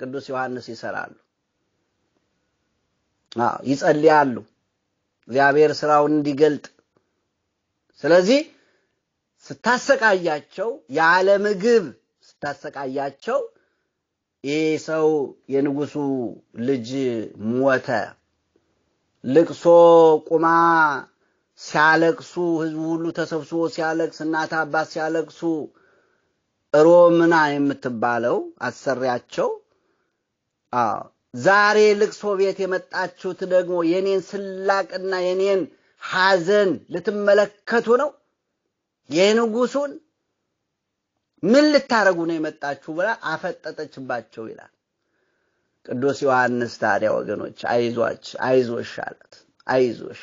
ቅዱስ ዮሐንስ ይሰራሉ፣ ይጸልያሉ እግዚአብሔር ስራውን እንዲገልጥ። ስለዚህ ስታሰቃያቸው ያለ ምግብ ስታሰቃያቸው ይህ ሰው የንጉሱ ልጅ ሞተ ልቅሶ ቁማ ሲያለቅሱ ህዝቡ ሁሉ ተሰብስቦ ሲያለቅስ፣ እናት አባት ሲያለቅሱ ሮምና የምትባለው አሰሪያቸው ዛሬ ልቅሶ ቤት የመጣችሁት ደግሞ የኔን ስላቅና የኔን ሐዘን ልትመለከቱ ነው? የንጉሱን ምን ልታደረጉ ነው የመጣችሁ ብላ አፈጠጠችባቸው ይላል ቅዱስ ዮሐንስ። ታዲያ ወገኖች አይዞች አይዞሽ አላት አይዞሽ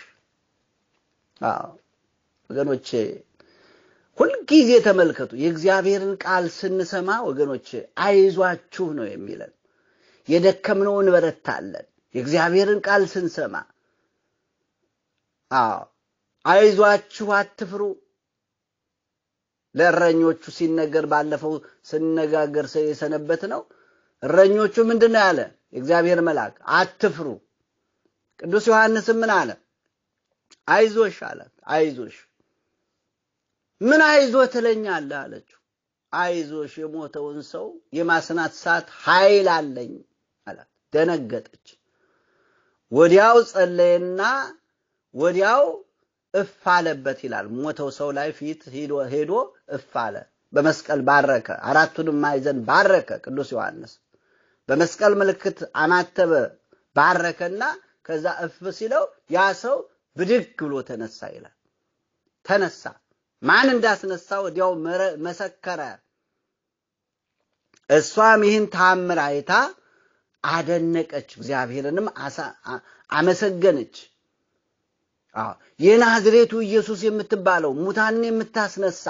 ወገኖቼ ሁልጊዜ ተመልከቱ። የእግዚአብሔርን ቃል ስንሰማ ወገኖቼ አይዟችሁ ነው የሚለን። የደከምነው እንበረታለን። የእግዚአብሔርን ቃል ስንሰማ አዎ አይዟችሁ፣ አትፍሩ። ለእረኞቹ ሲነገር ባለፈው ስንነጋገር የሰነበት ነው። እረኞቹ ምንድን ነው ያለ? የእግዚአብሔር መልአክ አትፍሩ። ቅዱስ ዮሐንስም ምን አለ? አይዞሽ አላት። አይዞሽ ምን አይዞ ትለኛለህ አለችው። አይዞሽ የሞተውን ሰው የማስናት ሰዓት ኃይል አለኝ አላት። ደነገጠች። ወዲያው ጸለየና ወዲያው እፍ አለበት ይላል። ሞተው ሰው ላይ ፊት ሄዶ እፍ አለ። በመስቀል ባረከ፣ አራቱንም ማዕዘን ባረከ። ቅዱስ ዮሐንስ በመስቀል ምልክት አማተበ ባረከና ከዛ እፍ ሲለው ያ ሰው ብድግ ብሎ ተነሳ ይላል። ተነሳ። ማን እንዳስነሳው ወዲያው መሰከረ። እሷም ይህን ታምር አይታ አደነቀች፣ እግዚአብሔርንም አመሰገነች። የናዝሬቱ ኢየሱስ የምትባለው ሙታን የምታስነሳ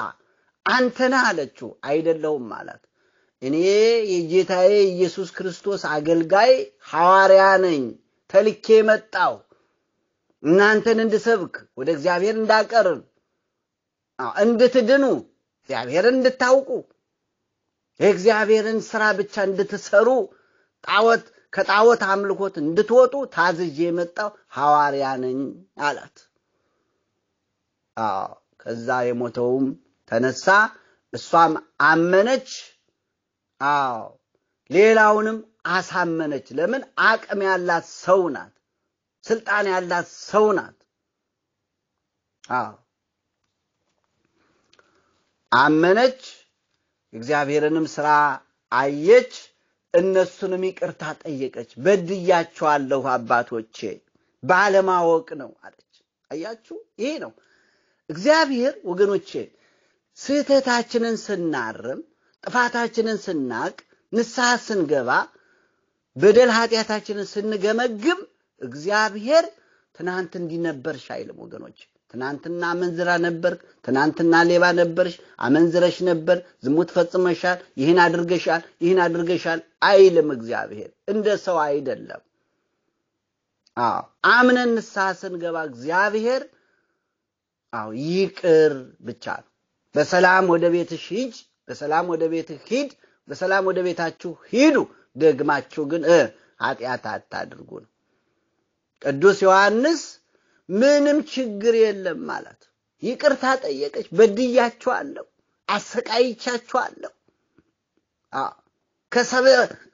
አንተ ነህ አለችው። አይደለሁም አላት። እኔ የጌታዬ ኢየሱስ ክርስቶስ አገልጋይ ሐዋርያ ነኝ፣ ተልኬ መጣሁ እናንተን እንድሰብክ ወደ እግዚአብሔር እንዳቀርብ እንድትድኑ እግዚአብሔርን እንድታውቁ የእግዚአብሔርን ስራ ብቻ እንድትሰሩ ጣወት ከጣወት አምልኮት እንድትወጡ ታዝዤ የመጣው ሐዋርያ ነኝ አላት። ከዛ የሞተውም ተነሳ፣ እሷም አመነች። አዎ ሌላውንም አሳመነች። ለምን አቅም ያላት ሰው ናት። ስልጣን ያላት ሰው ናት። አዎ አመነች፣ እግዚአብሔርንም ስራ አየች፣ እነሱንም ይቅርታ ጠየቀች። በድያቸዋለሁ አባቶቼ ባለማወቅ ነው አለች። አያችሁ፣ ይሄ ነው እግዚአብሔር ወገኖቼ። ስህተታችንን ስናርም፣ ጥፋታችንን ስናቅ፣ ንስሐ ስንገባ፣ በደል ኃጢአታችንን ስንገመግም እግዚአብሔር ትናንት እንዲነበርሽ አይልም ወገኖች። ትናንትና አመንዝራ ነበር ትናንትና ሌባ ነበርሽ፣ አመንዝረሽ ነበር፣ ዝሙት ፈጽመሻል፣ ይህን አድርገሻል፣ ይህን አድርገሻል አይልም እግዚአብሔር። እንደ ሰው አይደለም። አዎ አምነን ንስሐ ስንገባ እግዚአብሔር አዎ ይቅር ብቻ ነው። በሰላም ወደ ቤትሽ ሂጅ፣ በሰላም ወደ ቤትህ ሂድ፣ በሰላም ወደ ቤታችሁ ሂዱ፣ ደግማችሁ ግን ኃጢአት አታድርጉ ነው። ቅዱስ ዮሐንስ ምንም ችግር የለም ማለት ይቅርታ ጠየቀች። በድያችኋለሁ፣ አሰቃይቻችኋለሁ፣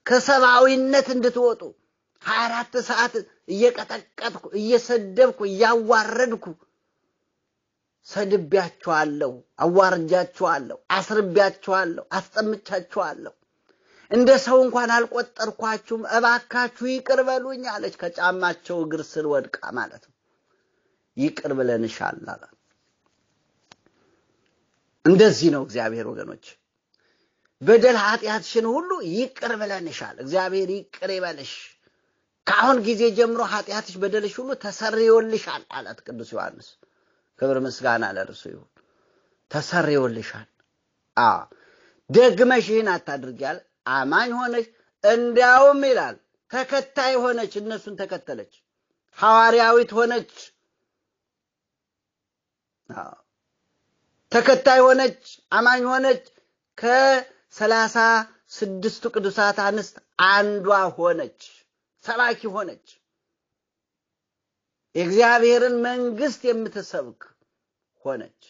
ከሰብአዊነት እንድትወጡ ሀያ አራት ሰዓት እየቀጠቀጥኩ እየሰደብኩ እያዋረድኩ ሰድቢያችኋለሁ፣ አዋርጃችኋለሁ፣ አስርቢያችኋለሁ፣ አስጠምቻችኋለሁ እንደ ሰው እንኳን አልቆጠርኳችሁም፣ እባካችሁ ይቅር በሉኝ አለች። ከጫማቸው እግር ስር ወድቃ ማለት ነው። ይቅር ብለንሻል አላት። እንደዚህ ነው እግዚአብሔር ወገኖች፣ በደል ኃጢአትሽን ሁሉ ይቅር ብለንሻል። እግዚአብሔር ይቅር ይበልሽ። ከአሁን ጊዜ ጀምሮ ኃጢአትሽ፣ በደልሽ ሁሉ ተሰርዮልሻል አላት ቅዱስ ዮሐንስ። ክብር ምስጋና ለእርሱ ይሁን። ተሰርዮልሻል። ደግመሽ ይህን አታድርጊ አለ። አማኝ ሆነች። እንዲያውም ይላል ተከታይ ሆነች፣ እነሱን ተከተለች፣ ሐዋርያዊት ሆነች፣ ተከታይ ሆነች፣ አማኝ ሆነች። ከሰላሳ ስድስቱ ቅዱሳት አንስት አንዷ ሆነች፣ ሰባኪ ሆነች፣ የእግዚአብሔርን መንግስት የምትሰብክ ሆነች።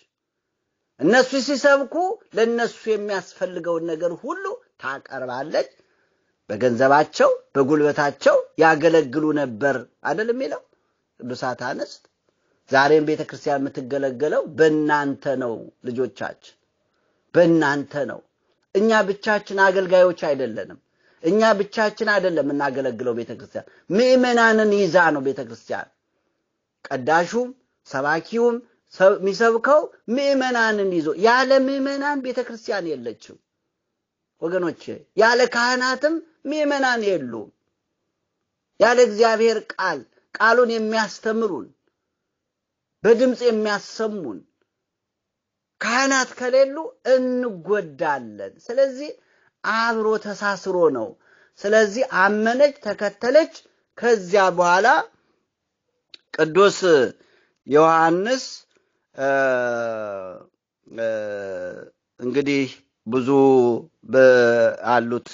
እነሱ ሲሰብኩ ለእነሱ የሚያስፈልገውን ነገር ሁሉ ታቀርባለች። በገንዘባቸው በጉልበታቸው ያገለግሉ ነበር አይደል የሚለው ቅዱሳት አንስት። ዛሬም ቤተ ክርስቲያን የምትገለገለው በእናንተ ነው፣ ልጆቻችን በእናንተ ነው። እኛ ብቻችን አገልጋዮች አይደለንም። እኛ ብቻችን አይደለም የምናገለግለው ቤተ ክርስቲያን ምእመናንን ይዛ ነው ቤተ ክርስቲያን። ቀዳሹም ሰባኪውም የሚሰብከው ምእመናንን ይዞ፣ ያለ ምእመናን ቤተ ክርስቲያን የለችም። ወገኖች ያለ ካህናትም ምእመናን የሉም። ያለ እግዚአብሔር ቃል ቃሉን የሚያስተምሩን በድምፅ የሚያሰሙን ካህናት ከሌሉ እንጎዳለን። ስለዚህ አብሮ ተሳስሮ ነው። ስለዚህ አመነች፣ ተከተለች። ከዚያ በኋላ ቅዱስ ዮሐንስ እንግዲህ ብዙ አሉት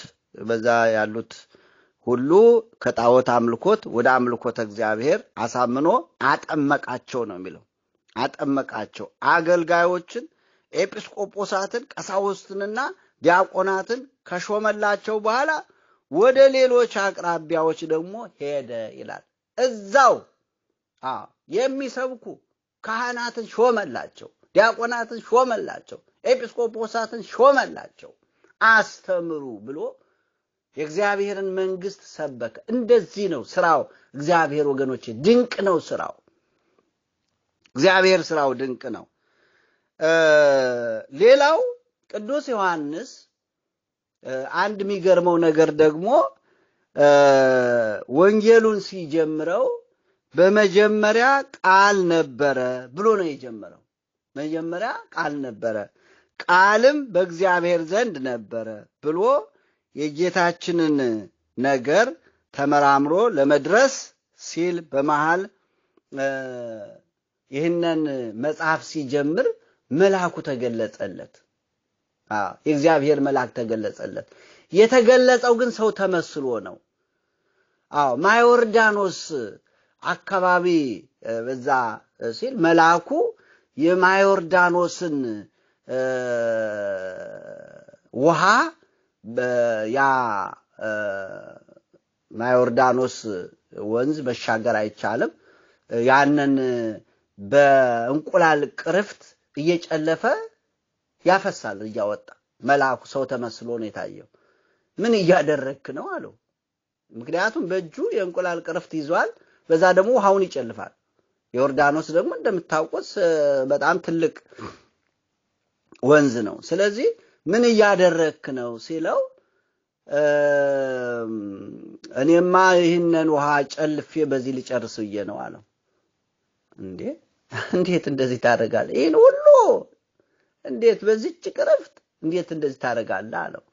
በዛ ያሉት ሁሉ ከጣዖት አምልኮት ወደ አምልኮት እግዚአብሔር አሳምኖ አጠመቃቸው ነው የሚለው። አጠመቃቸው አገልጋዮችን፣ ኤጲስቆጶሳትን፣ ቀሳውስትንና ዲያቆናትን ከሾመላቸው በኋላ ወደ ሌሎች አቅራቢያዎች ደግሞ ሄደ ይላል። እዛው የሚሰብኩ ካህናትን ሾመላቸው፣ ዲያቆናትን ሾመላቸው ኤጲስቆጶሳትን ሾመላቸው። አስተምሩ ብሎ የእግዚአብሔርን መንግስት ሰበከ። እንደዚህ ነው ስራው። እግዚአብሔር ወገኖች ድንቅ ነው ስራው። እግዚአብሔር ስራው ድንቅ ነው። ሌላው ቅዱስ ዮሐንስ አንድ የሚገርመው ነገር ደግሞ ወንጌሉን ሲጀምረው በመጀመሪያ ቃል ነበረ ብሎ ነው የጀመረው። መጀመሪያ ቃል ነበረ። ቃልም በእግዚአብሔር ዘንድ ነበረ ብሎ የጌታችንን ነገር ተመራምሮ ለመድረስ ሲል በመሃል ይህንን መጽሐፍ ሲጀምር መልአኩ ተገለጸለት። የእግዚአብሔር መልአክ ተገለጸለት። የተገለጸው ግን ሰው ተመስሎ ነው። አዎ ማዮርዳኖስ አካባቢ በዛ ሲል መልአኩ የማዮርዳኖስን ውሃ ያ ናዮርዳኖስ ወንዝ መሻገር አይቻልም። ያንን በእንቁላል ቅርፍት እየጨለፈ ያፈሳል እያወጣ። መልአኩ ሰው ተመስሎ ነው የታየው። ምን እያደረግክ ነው አለው። ምክንያቱም በእጁ የእንቁላል ቅርፍት ይዟል፣ በዛ ደግሞ ውሃውን ይጨልፋል። ዮርዳኖስ ደግሞ እንደምታውቁት በጣም ትልቅ ወንዝ ነው። ስለዚህ ምን እያደረክ ነው ሲለው እኔማ ይህንን ውሃ ጨልፌ በዚህ ልጨርስ ብዬ ነው አለው። እንዴ እንዴት እንደዚህ ታደርጋለህ? ይህን ሁሉ እንዴት በዚች ቅረፍት እንዴት እንደዚህ ታደርጋለህ? አለው።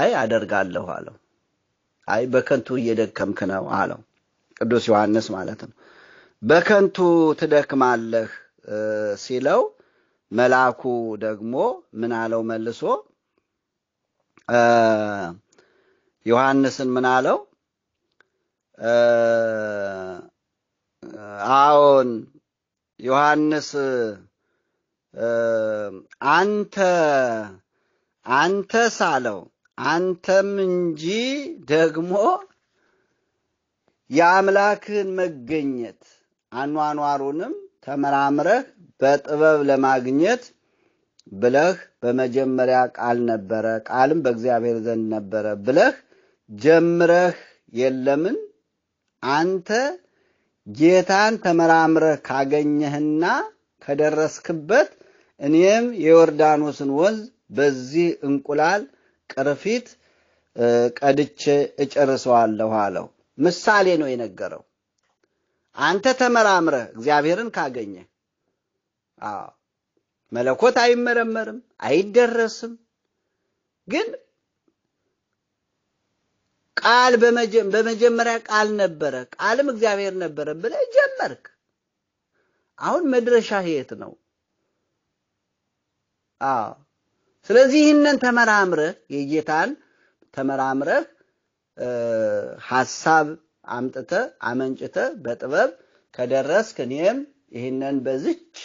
አይ አደርጋለሁ አለው። አይ በከንቱ እየደከምክ ነው አለው። ቅዱስ ዮሐንስ ማለት ነው። በከንቱ ትደክማለህ ሲለው መልአኩ ደግሞ ምን አለው መልሶ ዮሐንስን ምን አለው? አዎን ዮሐንስ አንተ አንተ ሳለው አንተም እንጂ ደግሞ የአምላክህን መገኘት አኗኗሩንም ተመራምረህ በጥበብ ለማግኘት ብለህ በመጀመሪያ ቃል ነበረ፣ ቃልም በእግዚአብሔር ዘንድ ነበረ ብለህ ጀምረህ የለምን? አንተ ጌታን ተመራምረህ ካገኘህና ከደረስክበት እኔም የዮርዳኖስን ወንዝ በዚህ እንቁላል ቅርፊት ቀድቼ እጨርሰዋለሁ አለው። ምሳሌ ነው የነገረው። አንተ ተመራምረህ እግዚአብሔርን ካገኘ አዎ መለኮት አይመረመርም፣ አይደረስም። ግን ቃል በመጀመሪያ ቃል ነበረ፣ ቃልም እግዚአብሔር ነበረ ብለህ ጀመርክ። አሁን መድረሻ የት ነው? አዎ ስለዚህ ይህንን ተመራምረህ የጌታን ተመራምረህ ሐሳብ አምጥተ አመንጭተ በጥበብ ከደረስክ እኔም ይህንን በዚች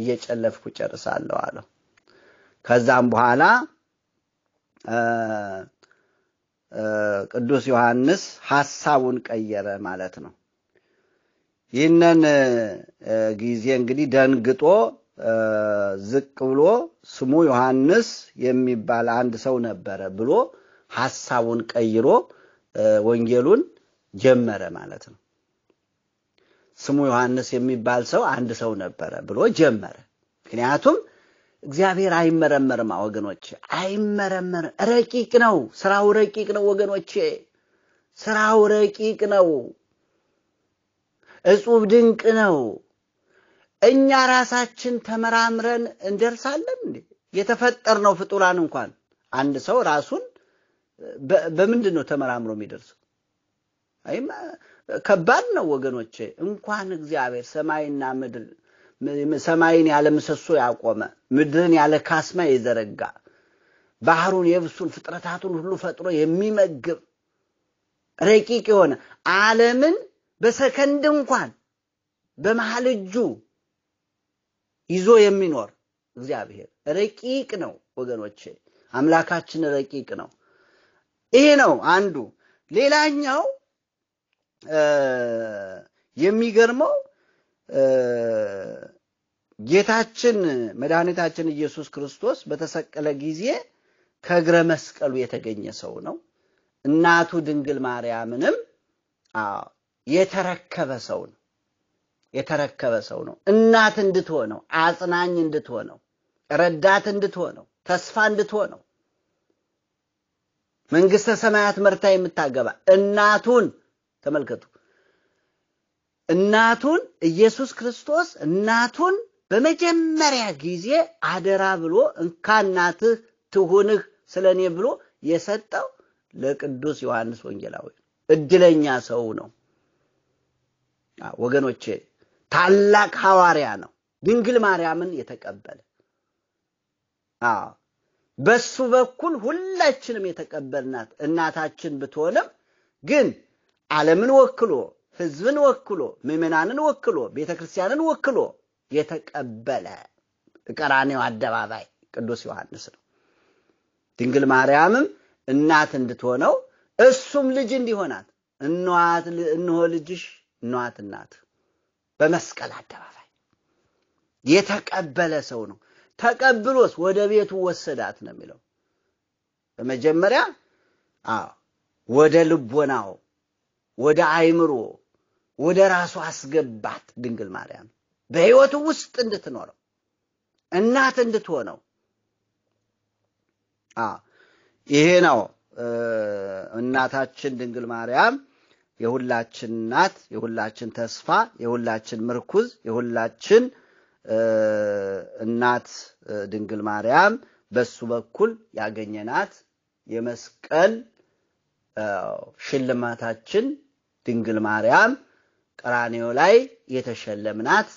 እየጨለፍኩ ጨርሳለሁ አለው። ከዛም በኋላ ቅዱስ ዮሐንስ ሐሳቡን ቀየረ ማለት ነው። ይህንን ጊዜ እንግዲህ ደንግጦ ዝቅ ብሎ ስሙ ዮሐንስ የሚባል አንድ ሰው ነበረ ብሎ ሐሳቡን ቀይሮ ወንጌሉን ጀመረ ማለት ነው። ስሙ ዮሐንስ የሚባል ሰው አንድ ሰው ነበረ ብሎ ጀመረ። ምክንያቱም እግዚአብሔር አይመረመርማ ወገኖች፣ አይመረመር። ረቂቅ ነው ስራው፣ ረቂቅ ነው ወገኖቼ፣ ስራው ረቂቅ ነው፣ እጹብ ድንቅ ነው። እኛ ራሳችን ተመራምረን እንደርሳለን እንዴ? የተፈጠርነው ፍጡራን እንኳን አንድ ሰው ራሱን በምንድን ነው ተመራምሮ የሚደርሰው? አይማ ከባድ ነው ወገኖቼ። እንኳን እግዚአብሔር ሰማይና ምድር ሰማይን ያለ ምሰሶ ያቆመ ምድርን ያለ ካስማ የዘረጋ ባህሩን የብሱን ፍጥረታቱን ሁሉ ፈጥሮ የሚመግብ ረቂቅ የሆነ ዓለምን በሰከንድ እንኳን በመሀል እጁ ይዞ የሚኖር እግዚአብሔር ረቂቅ ነው ወገኖቼ። አምላካችን ረቂቅ ነው። ይሄ ነው አንዱ። ሌላኛው የሚገርመው ጌታችን መድኃኒታችን ኢየሱስ ክርስቶስ በተሰቀለ ጊዜ ከእግረ መስቀሉ የተገኘ ሰው ነው። እናቱ ድንግል ማርያምንም የተረከበ ሰው ነው። የተረከበ ሰው ነው። እናት እንድትሆነው፣ አጽናኝ እንድትሆነው፣ ረዳት እንድትሆነው፣ ተስፋ እንድትሆነው መንግሥተ ሰማያት መርታ የምታገባ እናቱን ተመልከቱ። እናቱን ኢየሱስ ክርስቶስ እናቱን በመጀመሪያ ጊዜ አደራ ብሎ እንካ እናትህ ትሁንህ ስለ እኔ ብሎ የሰጠው ለቅዱስ ዮሐንስ ወንጌላዊ እድለኛ ሰው ነው። ወገኖቼ ታላቅ ሐዋርያ ነው። ድንግል ማርያምን የተቀበለ በሱ በኩል ሁላችንም የተቀበልናት እናታችን ብትሆንም ግን ዓለምን ወክሎ ህዝብን ወክሎ ምዕመናንን ወክሎ ቤተ ክርስቲያንን ወክሎ የተቀበለ ቀራኔው አደባባይ ቅዱስ ዮሐንስ ነው። ድንግል ማርያምም እናት እንድትሆነው እሱም ልጅ እንዲሆናት እንዋት እንሆ ልጅሽ እንዋት እናት በመስቀል አደባባይ የተቀበለ ሰው ነው። ተቀብሎስ ወደ ቤቱ ወሰዳት ነው የሚለው በመጀመሪያ ወደ ልቦናው ወደ አይምሮ ወደ ራሱ አስገባት። ድንግል ማርያም በሕይወቱ ውስጥ እንድትኖረው እናት እንድትሆነው ይሄ ነው። እናታችን ድንግል ማርያም የሁላችን እናት፣ የሁላችን ተስፋ፣ የሁላችን ምርኩዝ፣ የሁላችን እናት ድንግል ማርያም በሱ በኩል ያገኘናት የመስቀል ሽልማታችን ድንግል ማርያም ቀራኔው ላይ የተሸለምናት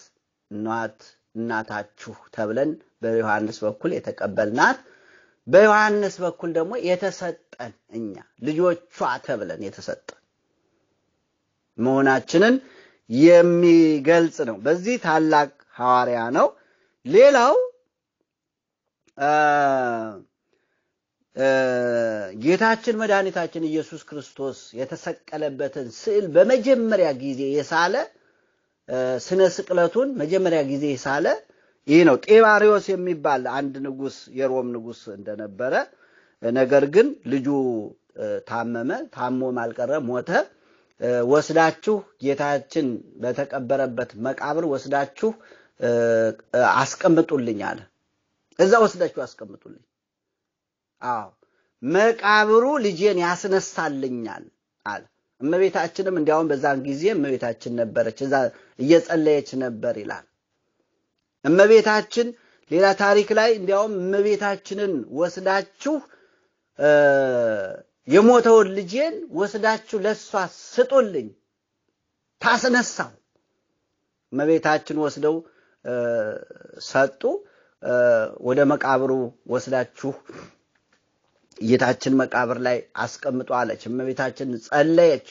እናት እናታችሁ ተብለን በዮሐንስ በኩል የተቀበልናት በዮሐንስ በኩል ደግሞ የተሰጠን እኛ ልጆቿ ተብለን የተሰጠን መሆናችንን የሚገልጽ ነው። በዚህ ታላቅ ሐዋርያ ነው። ሌላው ጌታችን መድኃኒታችን ኢየሱስ ክርስቶስ የተሰቀለበትን ስዕል በመጀመሪያ ጊዜ የሳለ ስነ ስቅለቱን መጀመሪያ ጊዜ የሳለ ይህ ነው። ጤባሪዎስ የሚባል አንድ ንጉስ የሮም ንጉስ እንደነበረ፣ ነገር ግን ልጁ ታመመ። ታሞም አልቀረ ሞተ። ወስዳችሁ ጌታችን በተቀበረበት መቃብር ወስዳችሁ አስቀምጡልኝ አለ። እዛ ወስዳችሁ አስቀምጡልኝ አዎ መቃብሩ ልጄን ያስነሳልኛል አለ። እመቤታችንም እንዲያውም በዛን ጊዜ እመቤታችን ነበረች፣ እዛ እየጸለየች ነበር ይላል። እመቤታችን ሌላ ታሪክ ላይ እንዲያውም እመቤታችንን ወስዳችሁ የሞተውን ልጄን ወስዳችሁ ለሷ ስጡልኝ፣ ታስነሳው። እመቤታችን ወስደው ሰጡ። ወደ መቃብሩ ወስዳችሁ ጌታችን መቃብር ላይ አስቀምጦ አለች። እመቤታችን ጸለየች፣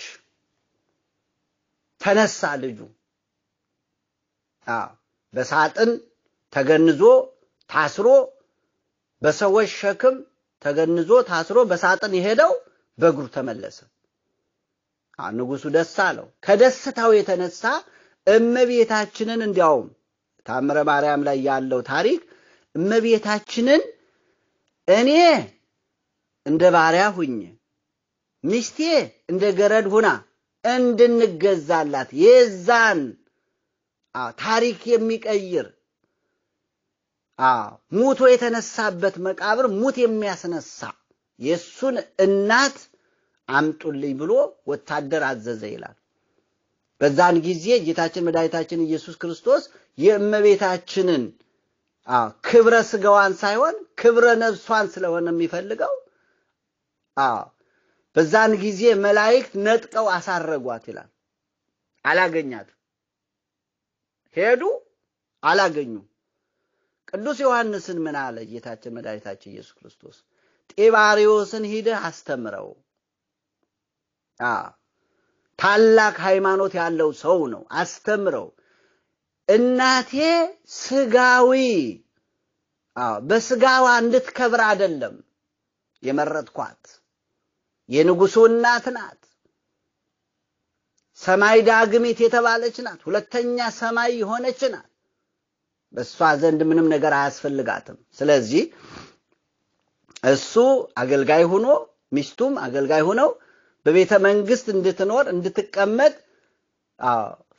ተነሳ ልጁ በሳጥን ተገንዞ ታስሮ በሰዎች ሸክም ተገንዞ ታስሮ በሳጥን የሄደው በእግሩ ተመለሰ። ንጉሱ ደስ አለው። ከደስታው የተነሳ እመቤታችንን እንዲያውም ታምረ ማርያም ላይ ያለው ታሪክ እመቤታችንን እኔ እንደ ባሪያ ሁኝ፣ ሚስቴ እንደ ገረድ ሁና እንድንገዛላት የዛን ታሪክ የሚቀይር ሙቶ የተነሳበት መቃብር ሙት የሚያስነሳ የእሱን እናት አምጡልኝ ብሎ ወታደር አዘዘ ይላል። በዛን ጊዜ ጌታችን መድኃኒታችን ኢየሱስ ክርስቶስ የእመቤታችንን ክብረ ስጋዋን ሳይሆን ክብረ ነፍሷን ስለሆነ የሚፈልገው በዛን ጊዜ መላእክት ነጥቀው አሳረጓት ይላል። አላገኛት ሄዱ፣ አላገኙ ቅዱስ ዮሐንስን ምን አለ? ጌታችን መድኃኒታችን ኢየሱስ ክርስቶስ ጢባሪዎስን ሂደህ አስተምረው፣ ታላቅ ሃይማኖት ያለው ሰው ነው፣ አስተምረው። እናቴ ስጋዊ በስጋዋ እንድትከብር አይደለም የመረጥኳት የንጉሱ እናት ናት። ሰማይ ዳግሚት የተባለች ናት። ሁለተኛ ሰማይ የሆነች ናት። በእሷ ዘንድ ምንም ነገር አያስፈልጋትም። ስለዚህ እሱ አገልጋይ ሆኖ ሚስቱም አገልጋይ ሆነው በቤተ መንግስት እንድትኖር እንድትቀመጥ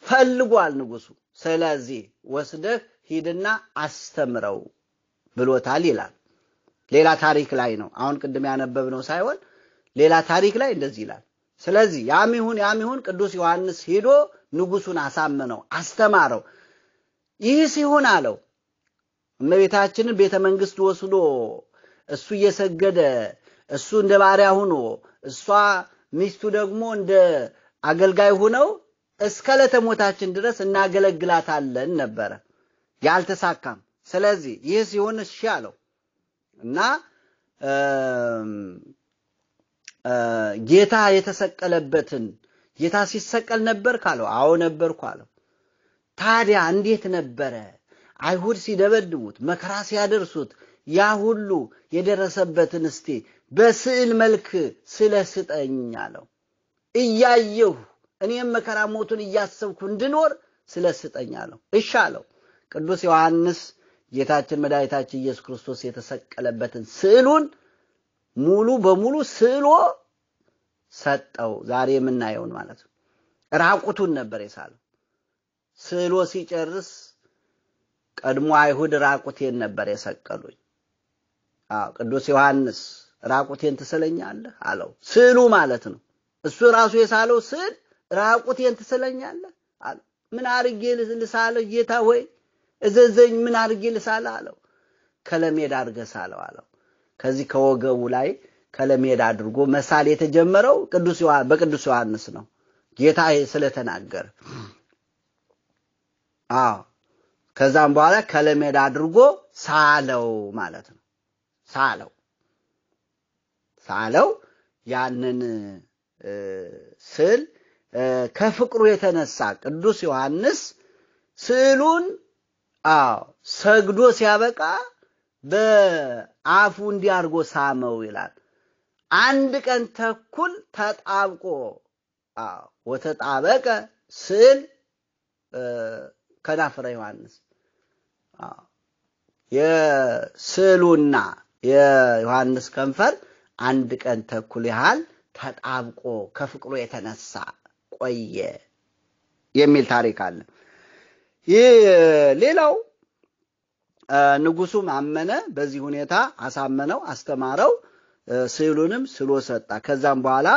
ፈልጓል ንጉሱ። ስለዚህ ወስደህ ሂድና አስተምረው ብሎታል ይላል። ሌላ ታሪክ ላይ ነው። አሁን ቅድም ያነበብነው ሳይሆን ሌላ ታሪክ ላይ እንደዚህ ይላል። ስለዚህ ያም ይሁን ያም ይሁን ቅዱስ ዮሐንስ ሂዶ ንጉሱን አሳመነው፣ አስተማረው። ይህ ሲሆን አለው እመቤታችንን ቤተ መንግስት ወስዶ እሱ እየሰገደ እሱ እንደ ባሪያ ሁኖ እሷ ሚስቱ ደግሞ እንደ አገልጋይ ሁነው እስከ ለተሞታችን ድረስ እናገለግላታለን ነበረ። ያልተሳካም። ስለዚህ ይህ ሲሆን እሺ አለው እና ጌታ የተሰቀለበትን ጌታ ሲሰቀል ነበር ካለው አዎ ነበርኩ አለው። ታዲያ እንዴት ነበረ? አይሁድ ሲደበድቡት፣ መከራ ሲያደርሱት ያ ሁሉ የደረሰበትን እስቲ በስዕል መልክ ስለ ስጠኝ አለው። እያየሁ እኔም መከራ ሞቱን እያሰብኩ እንድኖር ስለ ስጠኝ አለው። እሺ አለው። ቅዱስ ዮሐንስ ጌታችን መድኃኒታችን ኢየሱስ ክርስቶስ የተሰቀለበትን ስዕሉን ሙሉ በሙሉ ስሎ ሰጠው። ዛሬ የምናየውን ማለት ነው። ራቁቱን ነበር የሳለው። ስሎ ሲጨርስ ቀድሞ አይሁድ ራቁቴን ነበር የሰቀሉኝ። አዎ ቅዱስ ዮሐንስ ራቁቴን ትስለኛለህ አለው። ስሉ ማለት ነው። እሱ ራሱ የሳለው ስል ራቁቴን ትስለኛለህ አለው። ምን አርጌ ልሳለ? ጌታ ወይ እዘዘኝ፣ ምን አርጌ ልሳለ? አለው። ከለሜዳ አርገ ሳለው አለው። ከዚህ ከወገቡ ላይ ከለሜድ አድርጎ መሳል የተጀመረው በቅዱስ ዮሐንስ ነው። ጌታ ስለተናገረ አዎ። ከዛም በኋላ ከለሜድ አድርጎ ሳለው ማለት ነው። ሳለው ሳለው ያንን ስዕል ከፍቅሩ የተነሳ ቅዱስ ዮሐንስ ስዕሉን አዎ ሰግዶ ሲያበቃ አፉ እንዲያርጎ ሳመው ይላል። አንድ ቀን ተኩል ተጣብቆ ወተጣበቀ ስዕል ከናፍረ ዮሐንስ የስዕሉና የዮሐንስ ከንፈር አንድ ቀን ተኩል ያህል ተጣብቆ ከፍቅሩ የተነሳ ቆየ የሚል ታሪክ አለ። ይህ ሌላው ንጉሱም አመነ። በዚህ ሁኔታ አሳመነው፣ አስተማረው፣ ስዕሉንም ስሎ ሰጣ። ከዛም በኋላ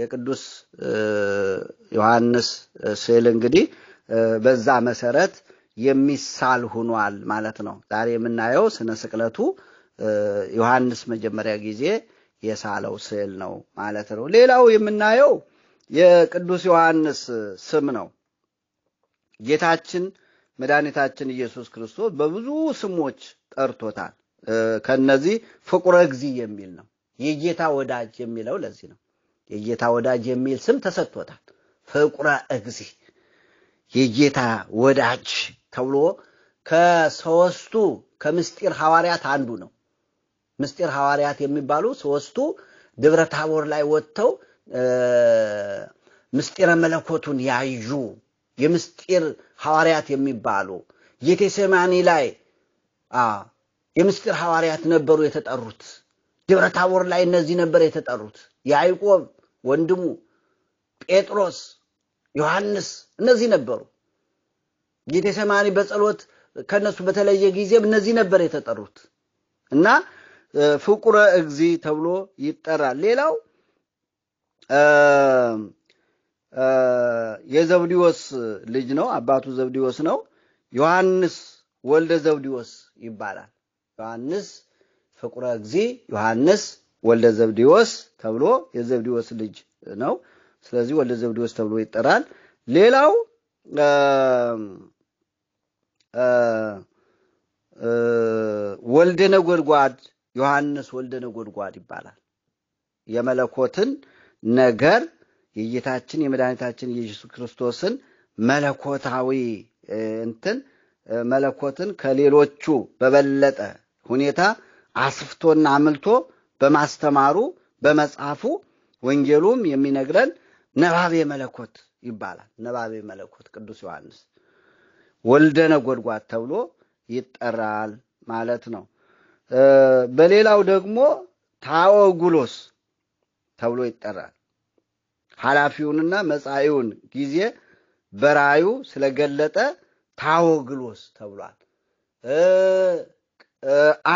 የቅዱስ ዮሐንስ ስዕል እንግዲህ በዛ መሰረት የሚሳል ሆኗል ማለት ነው። ዛሬ የምናየው ስነ ስቅለቱ ዮሐንስ መጀመሪያ ጊዜ የሳለው ስዕል ነው ማለት ነው። ሌላው የምናየው የቅዱስ ዮሐንስ ስም ነው ጌታችን መድኃኒታችን ኢየሱስ ክርስቶስ በብዙ ስሞች ጠርቶታል። ከነዚህ ፍቁረ እግዚ የሚል ነው። የጌታ ወዳጅ የሚለው ለዚህ ነው። የጌታ ወዳጅ የሚል ስም ተሰጥቶታል። ፍቁረ እግዚ የጌታ ወዳጅ ተብሎ ከሶስቱ ከምስጢር ሐዋርያት አንዱ ነው። ምስጢር ሐዋርያት የሚባሉ ሶስቱ ደብረ ታቦር ላይ ወጥተው ምስጢረ መለኮቱን ያዩ የምስጢር ሐዋርያት የሚባሉ ጌቴሴማኒ ላይ የምስጢር ሐዋርያት ነበሩ የተጠሩት። ደብረ ታቦር ላይ እነዚህ ነበር የተጠሩት። ያዕቆብ ወንድሙ፣ ጴጥሮስ፣ ዮሐንስ እነዚህ ነበሩ። ጌቴሴማኒ በጸሎት ከነሱ በተለየ ጊዜም እነዚህ ነበር የተጠሩት እና ፍቁረ እግዚእ ተብሎ ይጠራል። ሌላው የዘብዲዎስ ልጅ ነው። አባቱ ዘብዲዎስ ነው። ዮሐንስ ወልደ ዘብዲዎስ ይባላል። ዮሐንስ ፍቁረ እግዚ ዮሐንስ ወልደ ዘብዲዎስ ተብሎ የዘብዲዎስ ልጅ ነው። ስለዚህ ወልደ ዘብዲዎስ ተብሎ ይጠራል። ሌላው ወልደ ነጎድጓድ ዮሐንስ ወልደ ነጎድጓድ ይባላል። የመለኮትን ነገር የጌታችን የመድኃኒታችን የኢየሱስ ክርስቶስን መለኮታዊ እንትን መለኮትን ከሌሎቹ በበለጠ ሁኔታ አስፍቶና አምልቶ በማስተማሩ በመጽሐፉ ወንጌሉም የሚነግረን ነባቤ መለኮት ይባላል። ነባቤ መለኮት ቅዱስ ዮሐንስ ወልደ ነጎድጓድ ተብሎ ይጠራል ማለት ነው። በሌላው ደግሞ ታኦጉሎስ ተብሎ ይጠራል። ኃላፊውንና መጻኢውን ጊዜ በራዩ ስለገለጠ ታወግሎስ ተብሏል።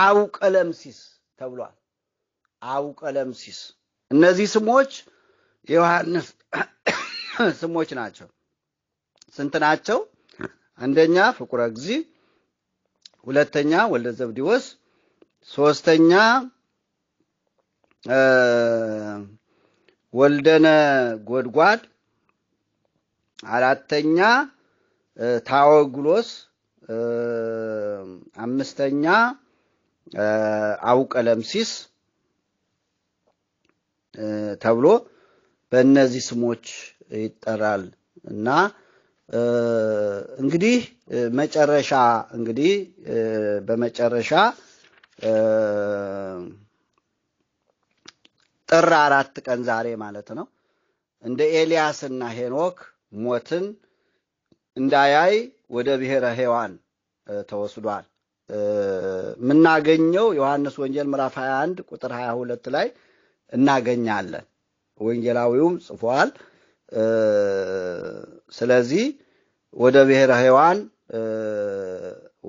አቡ ቀለምሲስ ተብሏል። አቡ ቀለምሲስ እነዚህ ስሞች የዮሐንስ ስሞች ናቸው። ስንት ናቸው? አንደኛ ፍቁረ እግዚእ፣ ሁለተኛ ወልደ ዘብዲዎስ፣ ሶስተኛ ወልደነ ጎድጓድ፣ አራተኛ ታወግሎስ፣ አምስተኛ አውቀለምሲስ ተብሎ በእነዚህ ስሞች ይጠራል እና እንግዲህ መጨረሻ እንግዲህ በመጨረሻ ጥር አራት ቀን ዛሬ ማለት ነው። እንደ ኤልያስና ሄኖክ ሞትን እንዳያይ ወደ ብሔረ ሔዋን ተወስዷል። የምናገኘው ዮሐንስ ወንጌል ምዕራፍ 21 ቁጥር 22 ላይ እናገኛለን። ወንጌላዊውም ጽፏል። ስለዚህ ወደ ብሔረ ሔዋን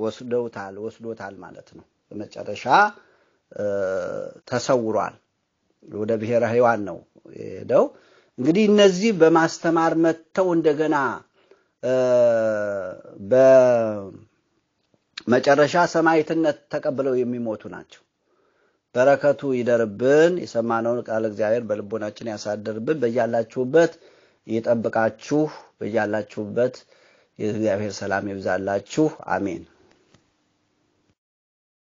ወስደውታል ወስዶታል ማለት ነው። በመጨረሻ ተሰውሯል። ወደ ብሔረ ሕያዋን ነው ሄደው እንግዲህ እነዚህ በማስተማር መጥተው እንደገና በመጨረሻ ሰማዕትነት ተቀብለው የሚሞቱ ናቸው። በረከቱ ይደርብን። የሰማነውን ቃል እግዚአብሔር በልቦናችን ያሳደርብን በያላችሁበት ይጠብቃችሁ። በያላችሁበት የእግዚአብሔር ሰላም ይብዛላችሁ። አሜን።